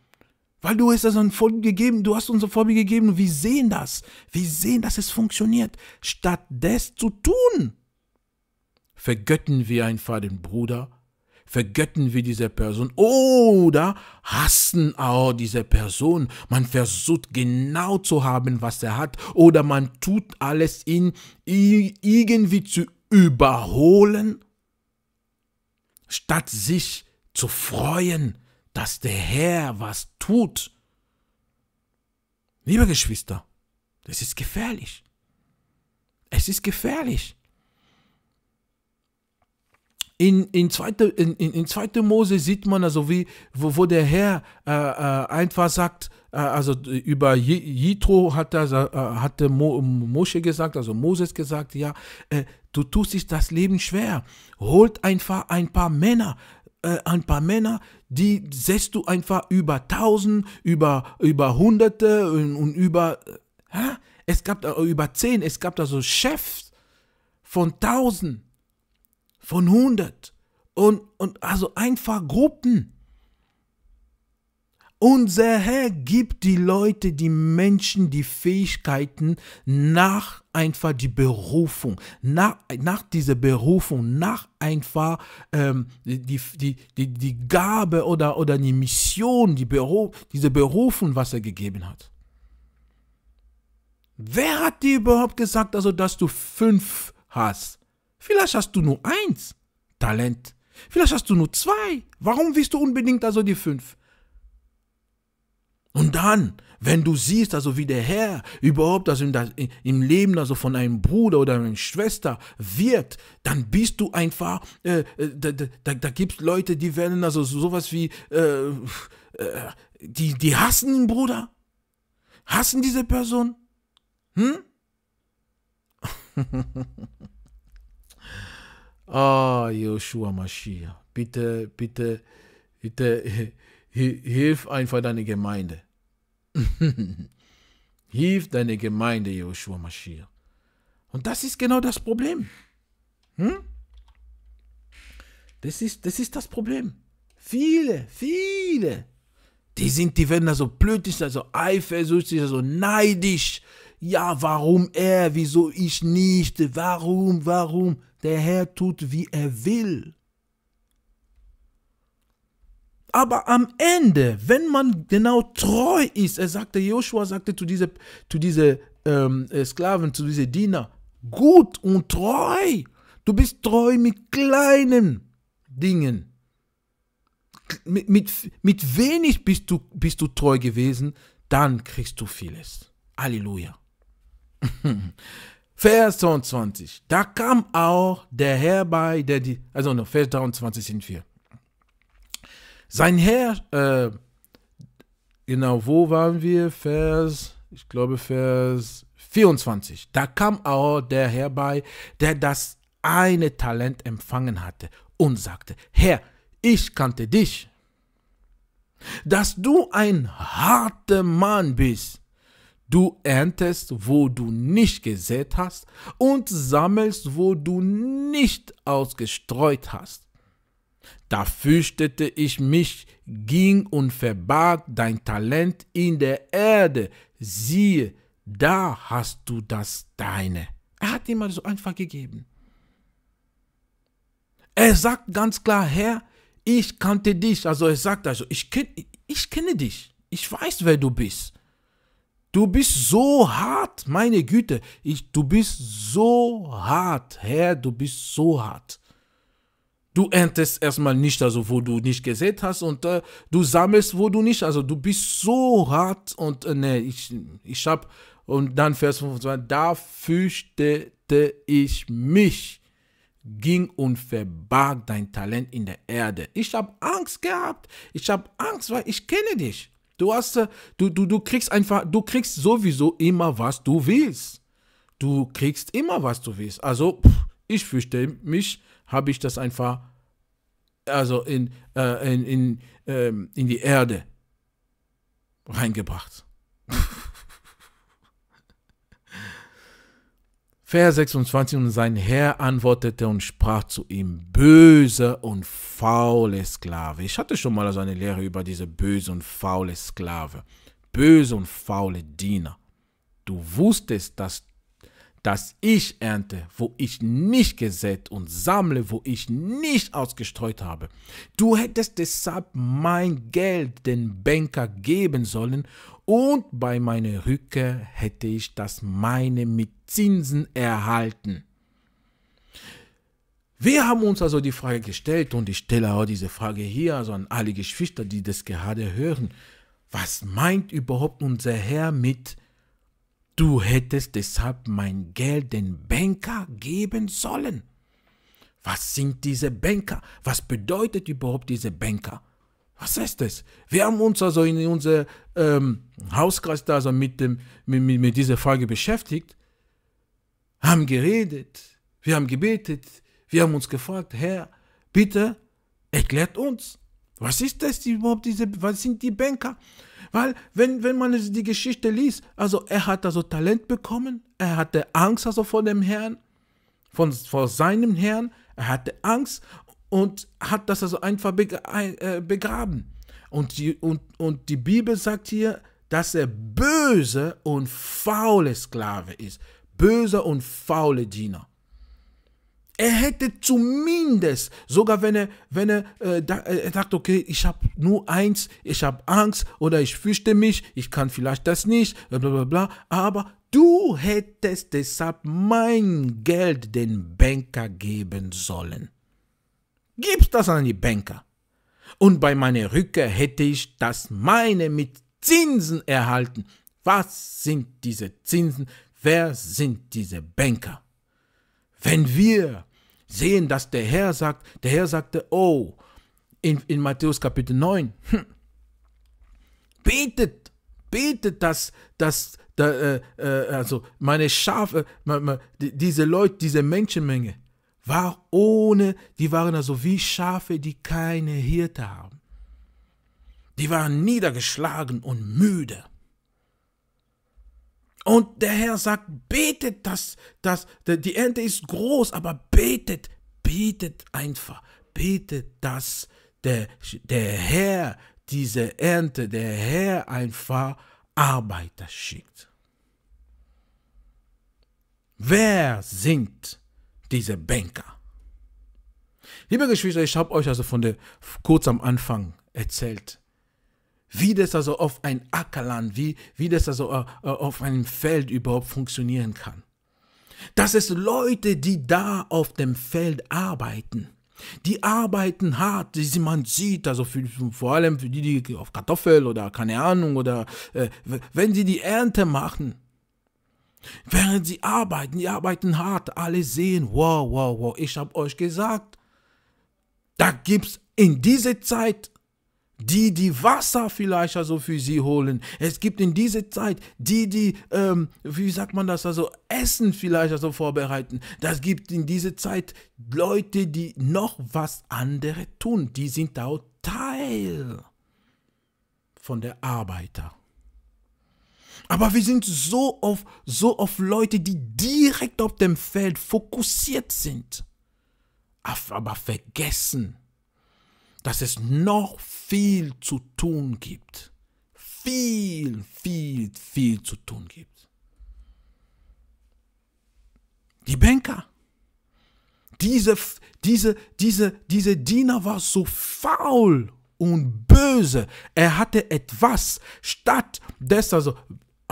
Weil du hast also ein Vorbild gegeben, du hast uns ein Vorbild gegeben wir sehen das. Wir sehen, dass es funktioniert. Statt das zu tun, vergötten wir einfach den Bruder vergötten wir diese Person oder hassen auch diese Person. Man versucht genau zu haben, was er hat oder man tut alles, ihn irgendwie zu überholen, statt sich zu freuen, dass der Herr was tut. Liebe Geschwister, das ist gefährlich. Es ist gefährlich. In, in, zweite, in, in zweite Mose sieht man also, wie, wo, wo der Herr äh, äh, einfach sagt, äh, also über Jitro hat, das, äh, hatte Mo, Mosche gesagt, also Moses gesagt, ja, äh, du tust dich das Leben schwer. Holt einfach ein paar Männer, äh, ein paar Männer, die setzt du einfach über tausend, über, über hunderte und, und über, es gab über zehn, es gab also Chefs von tausend von 100 und, und also einfach Gruppen. Unser Herr gibt die Leute, die Menschen, die Fähigkeiten nach einfach die Berufung, nach, nach dieser Berufung, nach einfach ähm, die, die, die, die Gabe oder, oder die Mission, die Beruf, diese Berufung, was er gegeben hat. Wer hat dir überhaupt gesagt, also dass du fünf hast? Vielleicht hast du nur eins, Talent. Vielleicht hast du nur zwei. Warum willst du unbedingt also die fünf? Und dann, wenn du siehst, also wie der Herr überhaupt also im, Leben also von einem Bruder oder einer Schwester wird, dann bist du einfach, äh, äh da, da, da gibt es Leute, die werden also sowas wie, äh, äh, die, die hassen den Bruder, hassen diese Person. Hm? Ah, Joshua Mashiach, bitte, bitte, bitte, hilf einfach deine Gemeinde. hilf deine Gemeinde, Joshua Mashiach. Und das ist genau das Problem. Hm? Das, ist, das ist das Problem. Viele, viele, die sind, die werden da so blöd, da so eifersüchtig, da so neidisch. Ja, warum er, wieso ich nicht, warum, warum? Der Herr tut, wie er will. Aber am Ende, wenn man genau treu ist, er sagte, Joshua sagte zu diesen zu diese ähm, äh, Sklaven, zu diesen Diener, gut und treu. Du bist treu mit kleinen Dingen. Mit, mit, mit wenig bist du, bist du treu gewesen, dann kriegst du vieles. Halleluja. Vers 22. Da kam auch der Herr bei, der die, also no, Vers 23 sind wir. Sein Herr, äh, genau, wo waren wir? Vers, ich glaube, Vers 24. Da kam auch der Herr bei, der das eine Talent empfangen hatte und sagte, Herr, ich kannte dich, dass du ein harter Mann bist Du erntest, wo du nicht gesät hast und sammelst, wo du nicht ausgestreut hast. Da fürchtete ich mich, ging und verbarg dein Talent in der Erde. Siehe, da hast du das deine. Er hat ihm also einfach gegeben. Er sagt ganz klar, Herr, ich kannte dich. Also er sagt also, ich, kenn, ich kenne dich. Ich weiß, wer du bist. Du bist so hart, meine Güte. Ich, du bist so hart, Herr, du bist so hart. Du erntest erstmal nicht, also wo du nicht gesät hast und äh, du sammelst, wo du nicht, also du bist so hart und äh, nee, ich, ich hab, und dann Vers 25, da fürchtete ich mich, ging und verbarg dein Talent in der Erde. Ich habe Angst gehabt, ich habe Angst, weil ich kenne dich. Du hast, äh, du, du, du kriegst einfach, du kriegst sowieso immer, was du willst. Du kriegst immer, was du willst. Also, pff, ich fürchte mich, habe ich das einfach, also in, äh, in, in, ähm, in die Erde reingebracht. Vers 26 und sein Herr antwortete und sprach zu ihm, böse und faule Sklave. Ich hatte schon mal so eine Lehre über diese böse und faule Sklave, böse und faule Diener. Du wusstest, dass, dass ich ernte, wo ich nicht gesät und sammle, wo ich nicht ausgestreut habe. Du hättest deshalb mein Geld den Banker geben sollen und bei meiner Rückkehr hätte ich das meine mit Zinsen erhalten. Wir haben uns also die Frage gestellt und ich stelle auch diese Frage hier also an alle Geschwister, die das gerade hören. Was meint überhaupt unser Herr mit, du hättest deshalb mein Geld den Banker geben sollen? Was sind diese Banker? Was bedeutet überhaupt diese Banker? Was heißt das? Wir haben uns also in unserem ähm, Hauskreis da also mit, dem, mit, mit, mit dieser Frage beschäftigt, haben geredet, wir haben gebetet, wir haben uns gefragt, Herr, bitte erklärt uns, was ist das überhaupt, diese, was sind die Banker? Weil, wenn, wenn man die Geschichte liest, also er hat also Talent bekommen, er hatte Angst also vor dem Herrn, von, vor seinem Herrn, er hatte Angst und hat das also einfach äh, begraben. Und die, und, und die Bibel sagt hier, dass er böse und faule Sklave ist. Böse und faule Diener. Er hätte zumindest, sogar wenn er, wenn er, äh, äh er sagt, okay, ich habe nur eins, ich habe Angst oder ich fürchte mich, ich kann vielleicht das nicht, bla bla bla, aber du hättest deshalb mein Geld den Banker geben sollen gib's das an die Banker. Und bei meiner Rückkehr hätte ich das meine mit Zinsen erhalten. Was sind diese Zinsen? Wer sind diese Banker? Wenn wir sehen, dass der Herr sagt, der Herr sagte, oh, in, in Matthäus Kapitel 9, hm, betet, betet, dass, dass da, äh, äh, also meine Schafe, diese Leute, diese Menschenmenge, war ohne, die waren also wie Schafe, die keine Hirte haben. Die waren niedergeschlagen und müde. Und der Herr sagt, betet das, das, die Ernte ist groß, aber betet, betet einfach, betet, dass der, der Herr diese Ernte, der Herr einfach Arbeiter schickt. Wer singt diese Banker. Liebe Geschwister, ich habe euch also von der, kurz am Anfang erzählt, wie das also auf ein Ackerland, wie, wie das also äh, äh, auf einem Feld überhaupt funktionieren kann. Dass es Leute, die da auf dem Feld arbeiten, die arbeiten hart, die man sieht, also für, vor allem für die, die auf Kartoffel oder keine Ahnung oder äh, wenn sie die Ernte machen, Während sie arbeiten, die arbeiten hart, alle sehen, wow, wow, wow, ich habe euch gesagt, da gibt es in dieser Zeit die, die Wasser vielleicht also für sie holen. Es gibt in dieser Zeit die, die, ähm, wie sagt man das, also Essen vielleicht also vorbereiten. Das gibt in dieser Zeit Leute, die noch was anderes tun. Die sind auch Teil von der Arbeiter. Aber wir sind so auf, so auf Leute, die direkt auf dem Feld fokussiert sind, aber vergessen, dass es noch viel zu tun gibt. Viel, viel, viel zu tun gibt. Die Banker, diese, diese, diese, diese Diener war so faul und böse. Er hatte etwas, statt des, also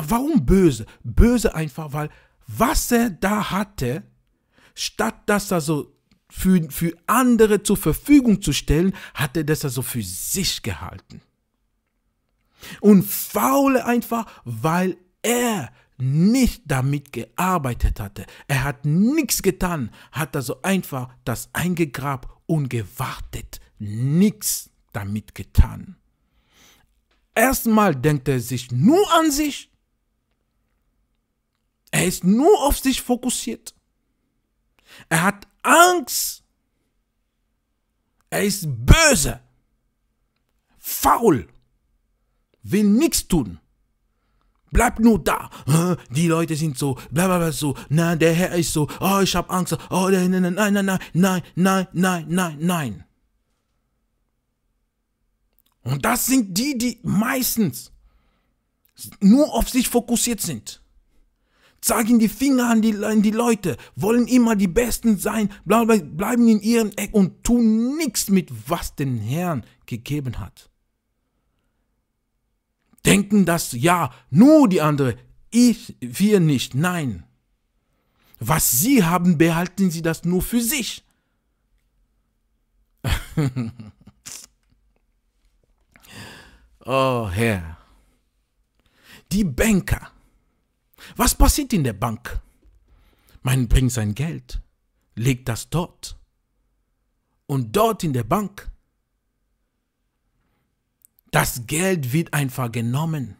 Warum böse? Böse einfach, weil was er da hatte, statt dass er so für, für andere zur Verfügung zu stellen, hat er das also für sich gehalten. Und faule einfach, weil er nicht damit gearbeitet hatte. Er hat nichts getan, hat also einfach das eingegrabt und gewartet. Nichts damit getan. Erstmal denkt er sich nur an sich er ist nur auf sich fokussiert. Er hat Angst. Er ist böse, faul, will nichts tun. Bleibt nur da. Die Leute sind so, blablabla so. Nein, der Herr ist so. Oh, ich habe Angst. Oh, nein, nein, nein, nein, nein, nein, nein, nein, nein, nein. Und das sind die, die meistens nur auf sich fokussiert sind zeigen die Finger an die, an die Leute, wollen immer die Besten sein, bleiben in ihrem Eck und tun nichts mit, was den Herrn gegeben hat. Denken, dass ja, nur die andere, ich, wir nicht, nein. Was sie haben, behalten sie das nur für sich. oh Herr, die Banker, was passiert in der Bank? Man bringt sein Geld, legt das dort. Und dort in der Bank, das Geld wird einfach genommen.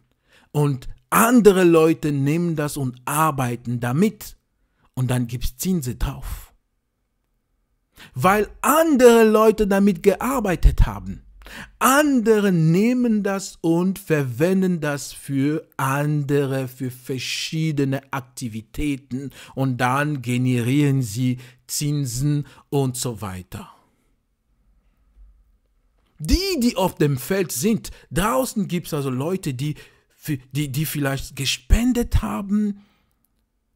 Und andere Leute nehmen das und arbeiten damit. Und dann gibt es Zinsen drauf. Weil andere Leute damit gearbeitet haben. Andere nehmen das und verwenden das für andere, für verschiedene Aktivitäten und dann generieren sie Zinsen und so weiter. Die, die auf dem Feld sind, draußen gibt es also Leute, die, die, die vielleicht gespendet haben,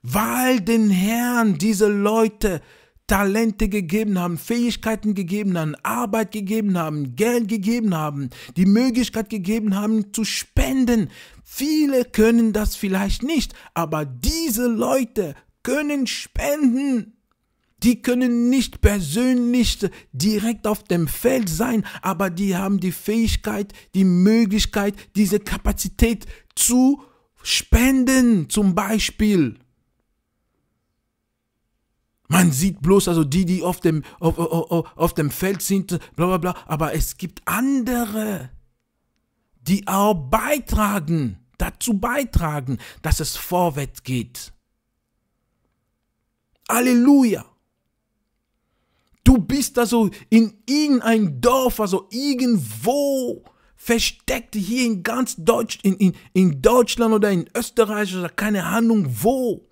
weil den Herrn diese Leute Talente gegeben haben, Fähigkeiten gegeben haben, Arbeit gegeben haben, Geld gegeben haben, die Möglichkeit gegeben haben zu spenden. Viele können das vielleicht nicht, aber diese Leute können spenden. Die können nicht persönlich direkt auf dem Feld sein, aber die haben die Fähigkeit, die Möglichkeit, diese Kapazität zu spenden, zum Beispiel. Man sieht bloß also die, die auf dem, auf, auf, auf dem Feld sind, bla bla bla, aber es gibt andere, die auch beitragen, dazu beitragen, dass es vorwärts geht. Halleluja. Du bist also in irgendein Dorf, also irgendwo versteckt hier in ganz Deutsch, in, in, in Deutschland oder in Österreich oder keine Ahnung wo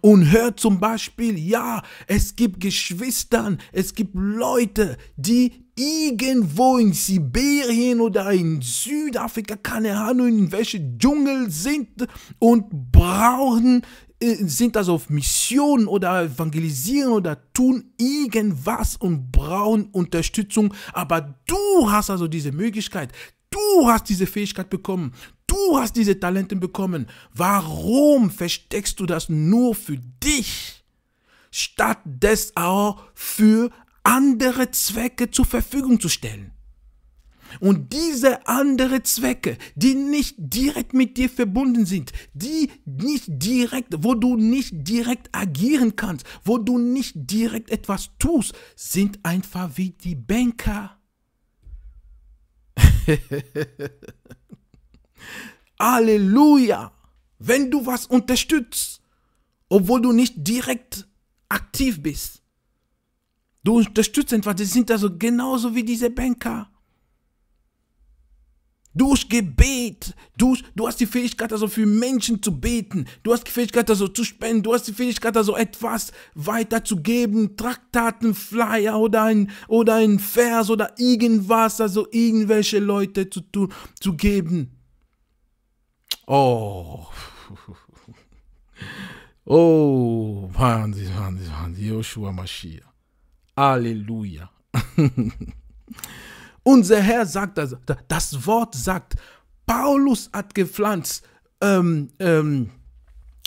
und hört zum Beispiel, ja, es gibt Geschwistern, es gibt Leute, die irgendwo in Sibirien oder in Südafrika, keine Ahnung, in welche Dschungel sind und brauchen äh, sind also auf Mission oder evangelisieren oder tun irgendwas und brauchen Unterstützung, aber du hast also diese Möglichkeit, du hast diese Fähigkeit bekommen, Du hast diese Talente bekommen. Warum versteckst du das nur für dich? Statt das auch für andere Zwecke zur Verfügung zu stellen. Und diese anderen Zwecke, die nicht direkt mit dir verbunden sind, die nicht direkt, wo du nicht direkt agieren kannst, wo du nicht direkt etwas tust, sind einfach wie die Banker. Halleluja! Wenn du was unterstützt, obwohl du nicht direkt aktiv bist, du unterstützt etwas, die sind also genauso wie diese Banker. Durch Gebet, durch, du hast die Fähigkeit also für Menschen zu beten, du hast die Fähigkeit also zu spenden, du hast die Fähigkeit also etwas weiterzugeben, Traktaten, Flyer oder ein, oder ein Vers oder irgendwas, also irgendwelche Leute zu, zu, zu geben. Oh. Oh, Wahnsinn, Wahnsinn, Wahnsinn. Joshua Mashiach. Halleluja. Unser Herr sagt, also, das, das Wort sagt, Paulus hat gepflanzt, ähm, ähm,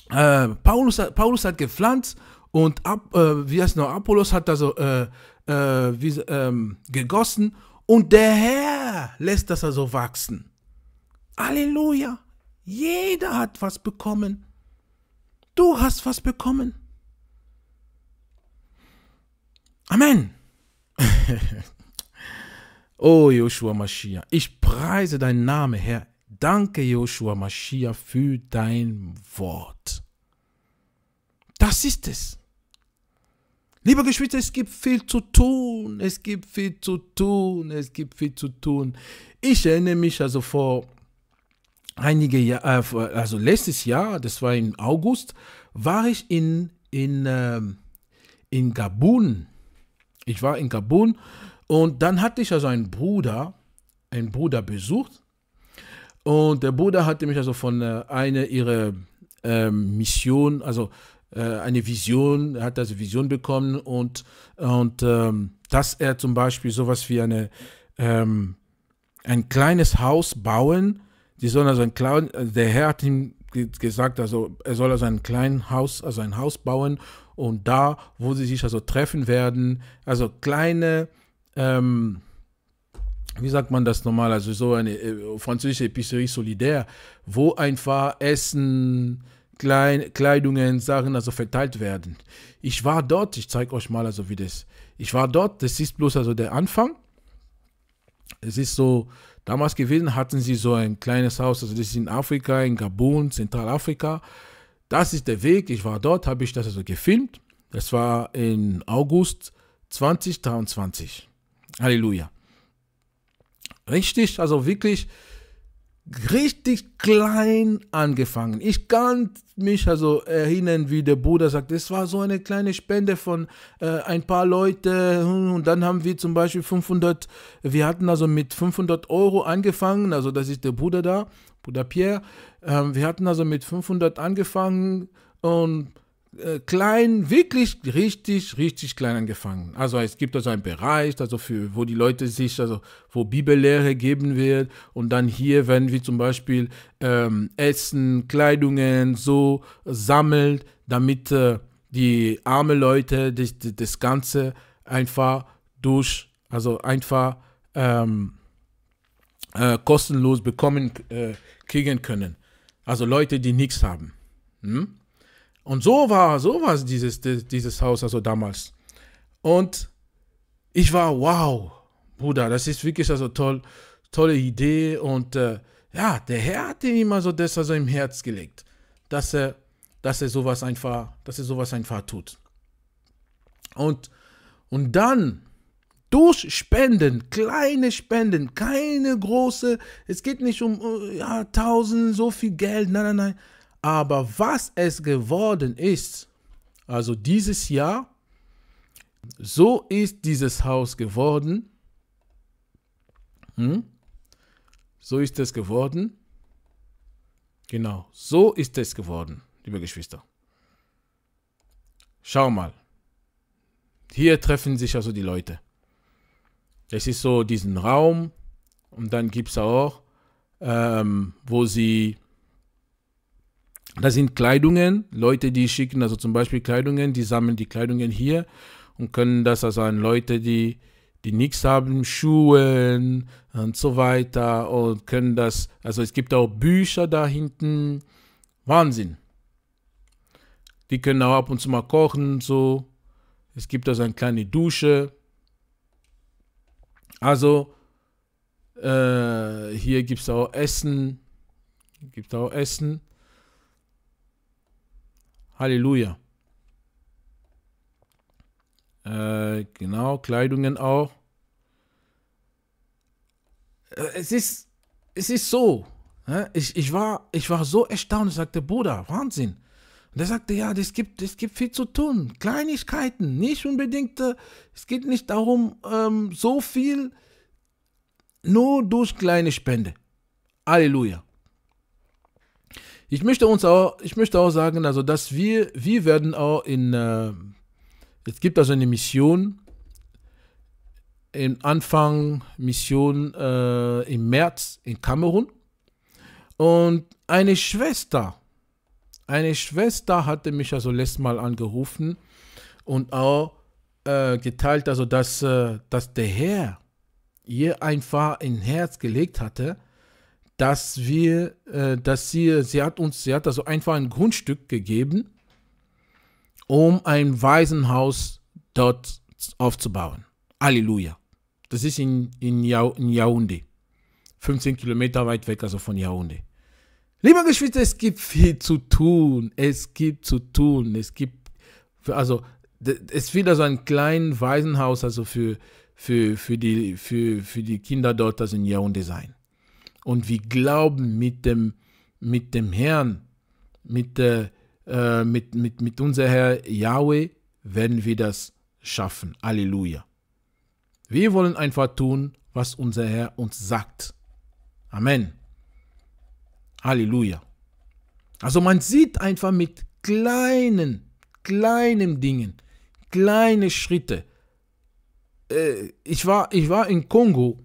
äh, Paulus, Paulus hat gepflanzt und Ab, äh, wie heißt noch, Apollos hat also äh, wie, ähm, gegossen und der Herr lässt das also wachsen. Halleluja. Jeder hat was bekommen. Du hast was bekommen. Amen. oh Joshua Mashiach, ich preise deinen Namen, Herr. Danke, Joshua Mashiach, für dein Wort. Das ist es. Liebe Geschwister, es gibt viel zu tun, es gibt viel zu tun, es gibt viel zu tun. Ich erinnere mich also vor einige Jahre, äh, also letztes Jahr, das war im August, war ich in, in, äh, in Gabun. Ich war in Gabun und dann hatte ich also einen Bruder, einen Bruder besucht. Und der Bruder hatte mich also von äh, einer ihrer äh, Mission, also äh, eine Vision, er hat also Vision bekommen und, und ähm, dass er zum Beispiel sowas wie eine, ähm, ein kleines Haus bauen die sollen also ein klein, äh, der Herr hat ihm gesagt, also er soll also ein kleines Haus, also ein Haus bauen und da, wo sie sich also treffen werden, also kleine, ähm, wie sagt man das normal, also so eine äh, französische Epicerie solidaire, wo einfach Essen, Klein, Kleidungen, Sachen also verteilt werden. Ich war dort, ich zeige euch mal also wie das. Ich war dort, das ist bloß also der Anfang es ist so, damals gewesen hatten sie so ein kleines Haus, also das ist in Afrika, in Gabun, Zentralafrika. Das ist der Weg, ich war dort, habe ich das also gefilmt. Das war im August 2023. Halleluja. Richtig, also wirklich richtig klein angefangen. Ich kann mich also erinnern, wie der Bruder sagt, es war so eine kleine Spende von äh, ein paar Leute hm, und dann haben wir zum Beispiel 500, wir hatten also mit 500 Euro angefangen, also das ist der Bruder da, Bruder Pierre, ähm, wir hatten also mit 500 angefangen und äh, klein, wirklich richtig, richtig klein angefangen. Also es gibt also einen Bereich, also für, wo die Leute sich, also wo Bibellehre geben wird und dann hier, wenn wir zum Beispiel ähm, Essen, Kleidungen so sammelt, damit äh, die armen Leute das, das Ganze einfach durch, also einfach ähm, äh, kostenlos bekommen, äh, kriegen können. Also Leute, die nichts haben. Hm? Und so war, so war dieses, dieses Haus also damals. Und ich war, wow, Bruder, das ist wirklich also toll, tolle Idee. Und äh, ja, der Herr hat ihm also das also im Herz gelegt, dass er, dass er sowas einfach, dass er sowas einfach tut. Und, und dann durch Spenden, kleine Spenden, keine große, es geht nicht um äh, ja, tausend, so viel Geld, nein, nein, nein, aber was es geworden ist, also dieses Jahr, so ist dieses Haus geworden. Hm? So ist es geworden. Genau, so ist es geworden, liebe Geschwister. Schau mal. Hier treffen sich also die Leute. Es ist so diesen Raum und dann gibt es auch, ähm, wo sie das sind Kleidungen, Leute, die schicken also zum Beispiel Kleidungen, die sammeln die Kleidungen hier und können das also an Leute, die, die nichts haben, Schuhe und so weiter und können das, also es gibt auch Bücher da hinten, Wahnsinn. Die können auch ab und zu mal kochen, so. Es gibt also eine kleine Dusche. Also, äh, hier gibt es auch Essen. Gibt auch Essen. Halleluja. Äh, genau, Kleidungen auch. Äh, es ist, es ist so. Ich, ich, war, ich war so erstaunt. Ich sagte, Bruder, Wahnsinn. Und er sagte, ja, es gibt, gibt viel zu tun. Kleinigkeiten, nicht unbedingt. Äh, es geht nicht darum, ähm, so viel, nur durch kleine Spende. Halleluja. Ich möchte uns auch, ich möchte auch sagen, also dass wir, wir werden auch in, äh, es gibt also eine Mission, im Anfang Mission äh, im März in Kamerun. Und eine Schwester, eine Schwester hatte mich also letztes Mal angerufen und auch äh, geteilt, also dass, äh, dass der Herr ihr einfach ein Herz gelegt hatte, dass wir, äh, dass sie, sie hat uns, sie hat also einfach ein Grundstück gegeben, um ein Waisenhaus dort aufzubauen. Halleluja. Das ist in, in, ja in Yaoundé. 15 Kilometer weit weg, also von Yaoundé. Liebe Geschwister, es gibt viel zu tun. Es gibt zu tun. Es gibt, also, es wird also ein kleines Waisenhaus, also für, für, für, die, für, für die Kinder dort, also in Yaoundé sein und wir glauben mit dem, mit dem Herrn, mit, äh, mit, mit, mit unser Herr Yahweh, werden wir das schaffen. Halleluja. Wir wollen einfach tun, was unser Herr uns sagt. Amen. Halleluja. Also man sieht einfach mit kleinen, kleinen Dingen, kleine Schritte. Äh, ich war, ich war in Kongo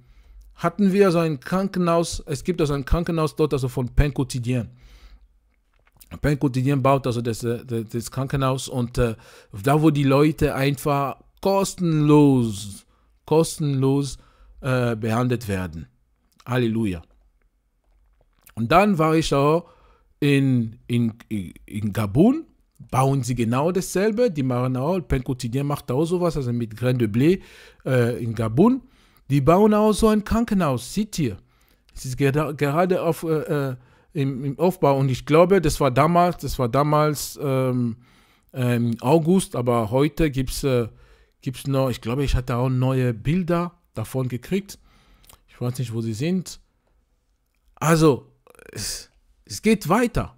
hatten wir so ein Krankenhaus, es gibt also ein Krankenhaus dort, also von Pen Quotidien. Pen Quotidien baut also äh, das, das Krankenhaus und äh, da, wo die Leute einfach kostenlos, kostenlos äh, behandelt werden. Halleluja. Und dann war ich auch in, in, in Gabun, bauen sie genau dasselbe, die machen auch, Pen Quotidien macht auch sowas, also mit Grain de Blé äh, in Gabun die bauen auch so ein Krankenhaus, seht ihr. Es ist ger gerade auf, äh, äh, im, im, Aufbau und ich glaube, das war damals, das war damals ähm, ähm, August, aber heute gibt es äh, gibt's noch, ich glaube, ich hatte auch neue Bilder davon gekriegt. Ich weiß nicht, wo sie sind. Also, es, es geht weiter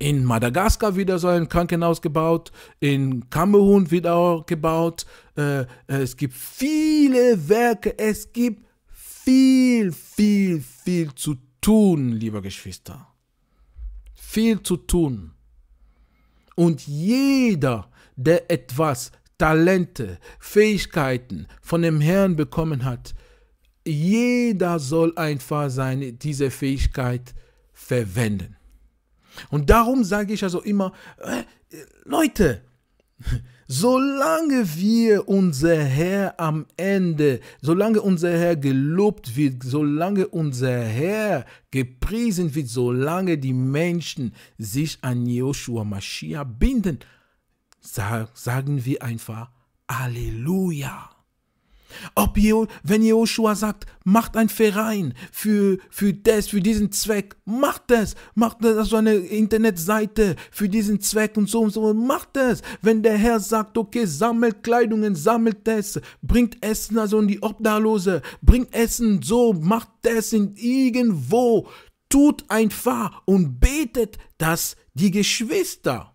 in Madagaskar wieder so ein Krankenhaus gebaut, in Kamerun wieder gebaut. Äh, äh, es gibt viele Werke, es gibt viel, viel, viel zu tun, liebe Geschwister. Viel zu tun. Und jeder, der etwas, Talente, Fähigkeiten von dem Herrn bekommen hat, jeder soll einfach seine, diese Fähigkeit verwenden. Und darum sage ich also immer, äh, Leute, Solange wir unser Herr am Ende, solange unser Herr gelobt wird, solange unser Herr gepriesen wird, solange die Menschen sich an Joshua Mashiach binden, sagen wir einfach Halleluja. Ob Je wenn Joshua sagt, macht ein Verein für, für das, für diesen Zweck, macht das, macht das so eine Internetseite für diesen Zweck und so und so, macht das. Wenn der Herr sagt, okay, sammelt Kleidungen, sammelt das, bringt Essen also in die Obdachlose, bringt Essen so, macht das in irgendwo, tut einfach und betet, dass die Geschwister,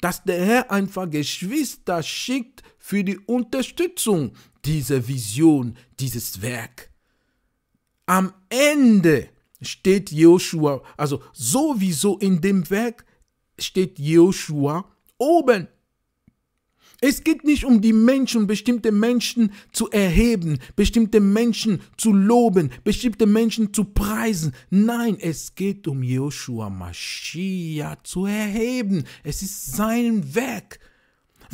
dass der Herr einfach Geschwister schickt für die Unterstützung, dieser Vision, dieses Werk. Am Ende steht Joshua, also sowieso in dem Werk steht Joshua oben. Es geht nicht um die Menschen, bestimmte Menschen zu erheben, bestimmte Menschen zu loben, bestimmte Menschen zu preisen. Nein, es geht um Joshua Mashiach zu erheben. Es ist sein Werk.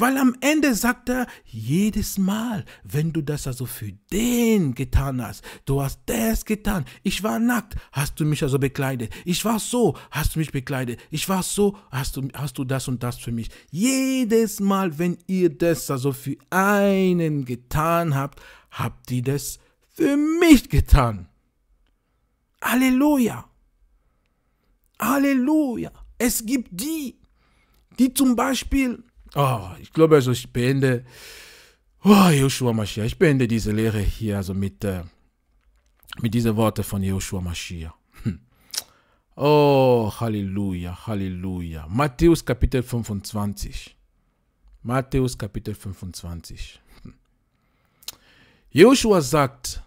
Weil am Ende sagt er, jedes Mal, wenn du das also für den getan hast, du hast das getan, ich war nackt, hast du mich also bekleidet, ich war so, hast du mich bekleidet, ich war so, hast du, hast du das und das für mich. Jedes Mal, wenn ihr das also für einen getan habt, habt ihr das für mich getan. Halleluja. Halleluja. Es gibt die, die zum Beispiel Oh, ich glaube also, ich beende, oh, Joshua Mashiach, ich beende diese Lehre hier, also mit, äh, mit diesen Worten von Joshua Mashiach. Hm. Oh, Halleluja, Halleluja. Matthäus Kapitel 25. Matthäus Kapitel 25. Hm. Joshua sagt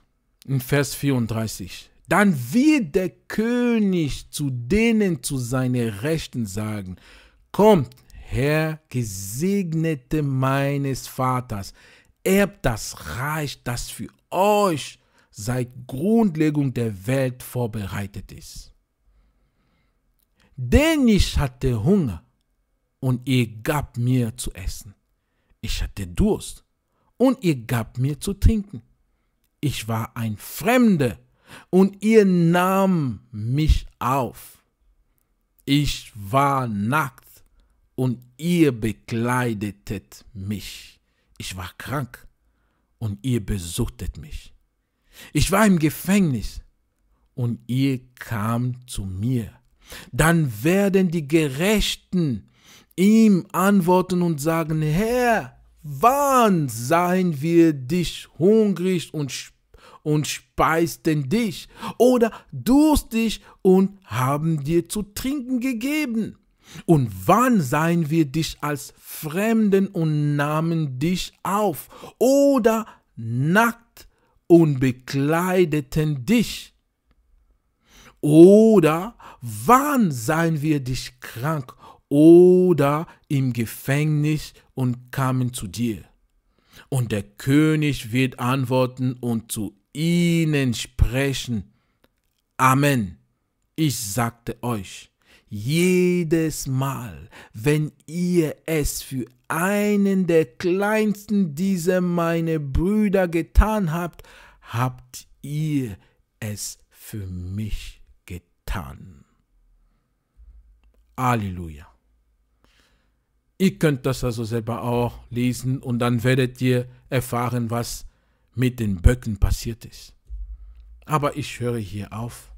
in Vers 34, dann wird der König zu denen zu seiner Rechten sagen, kommt, Herr, Gesegnete meines Vaters, erbt das Reich, das für euch seit Grundlegung der Welt vorbereitet ist. Denn ich hatte Hunger und ihr gab mir zu essen. Ich hatte Durst und ihr gab mir zu trinken. Ich war ein Fremder und ihr nahm mich auf. Ich war nackt und ihr bekleidetet mich. Ich war krank und ihr besuchtet mich. Ich war im Gefängnis und ihr kam zu mir. Dann werden die Gerechten ihm antworten und sagen, Herr, wann seien wir dich hungrig und und speisten dich oder durstig und haben dir zu trinken gegeben. Und wann seien wir dich als Fremden und nahmen dich auf oder nackt und bekleideten dich? Oder wann seien wir dich krank oder im Gefängnis und kamen zu dir? Und der König wird antworten und zu ihnen sprechen. Amen. Ich sagte euch jedes Mal, wenn ihr es für einen der kleinsten dieser meine Brüder getan habt, habt ihr es für mich getan. Halleluja. Ihr könnt das also selber auch lesen und dann werdet ihr erfahren, was mit den Böcken passiert ist. Aber ich höre hier auf.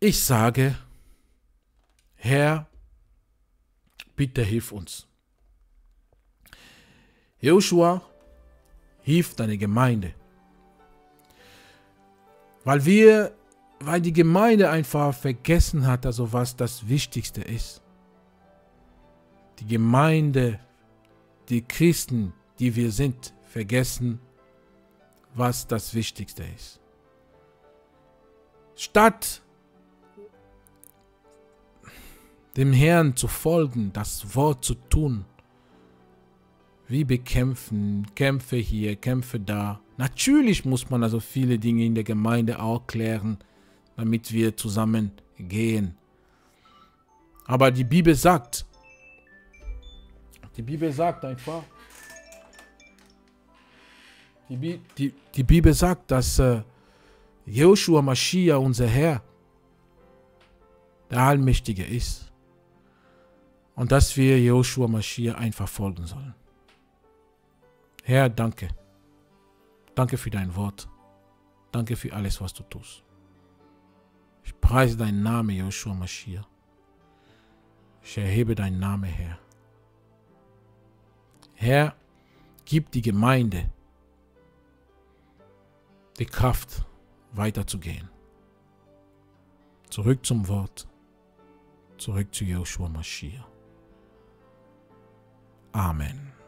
Ich sage, Herr, bitte hilf uns. Joshua, hilf deine Gemeinde. Weil wir, weil die Gemeinde einfach vergessen hat, also was das Wichtigste ist. Die Gemeinde, die Christen, die wir sind, vergessen, was das Wichtigste ist. Statt dem Herrn zu folgen, das Wort zu tun. Wie bekämpfen Kämpfe hier, Kämpfe da. Natürlich muss man also viele Dinge in der Gemeinde auch klären, damit wir zusammen gehen. Aber die Bibel sagt, die Bibel sagt einfach, die, Bi die, die Bibel sagt, dass äh, Joshua Mashiach, unser Herr, der Allmächtige ist und dass wir Joshua Mashiach einfach folgen sollen. Herr, danke. Danke für dein Wort. Danke für alles, was du tust. Ich preise deinen Namen, Joshua Mashiach. Ich erhebe deinen Namen, Herr. Herr, gib die Gemeinde die Kraft, weiterzugehen. Zurück zum Wort, zurück zu Joshua Mashiach. Amen.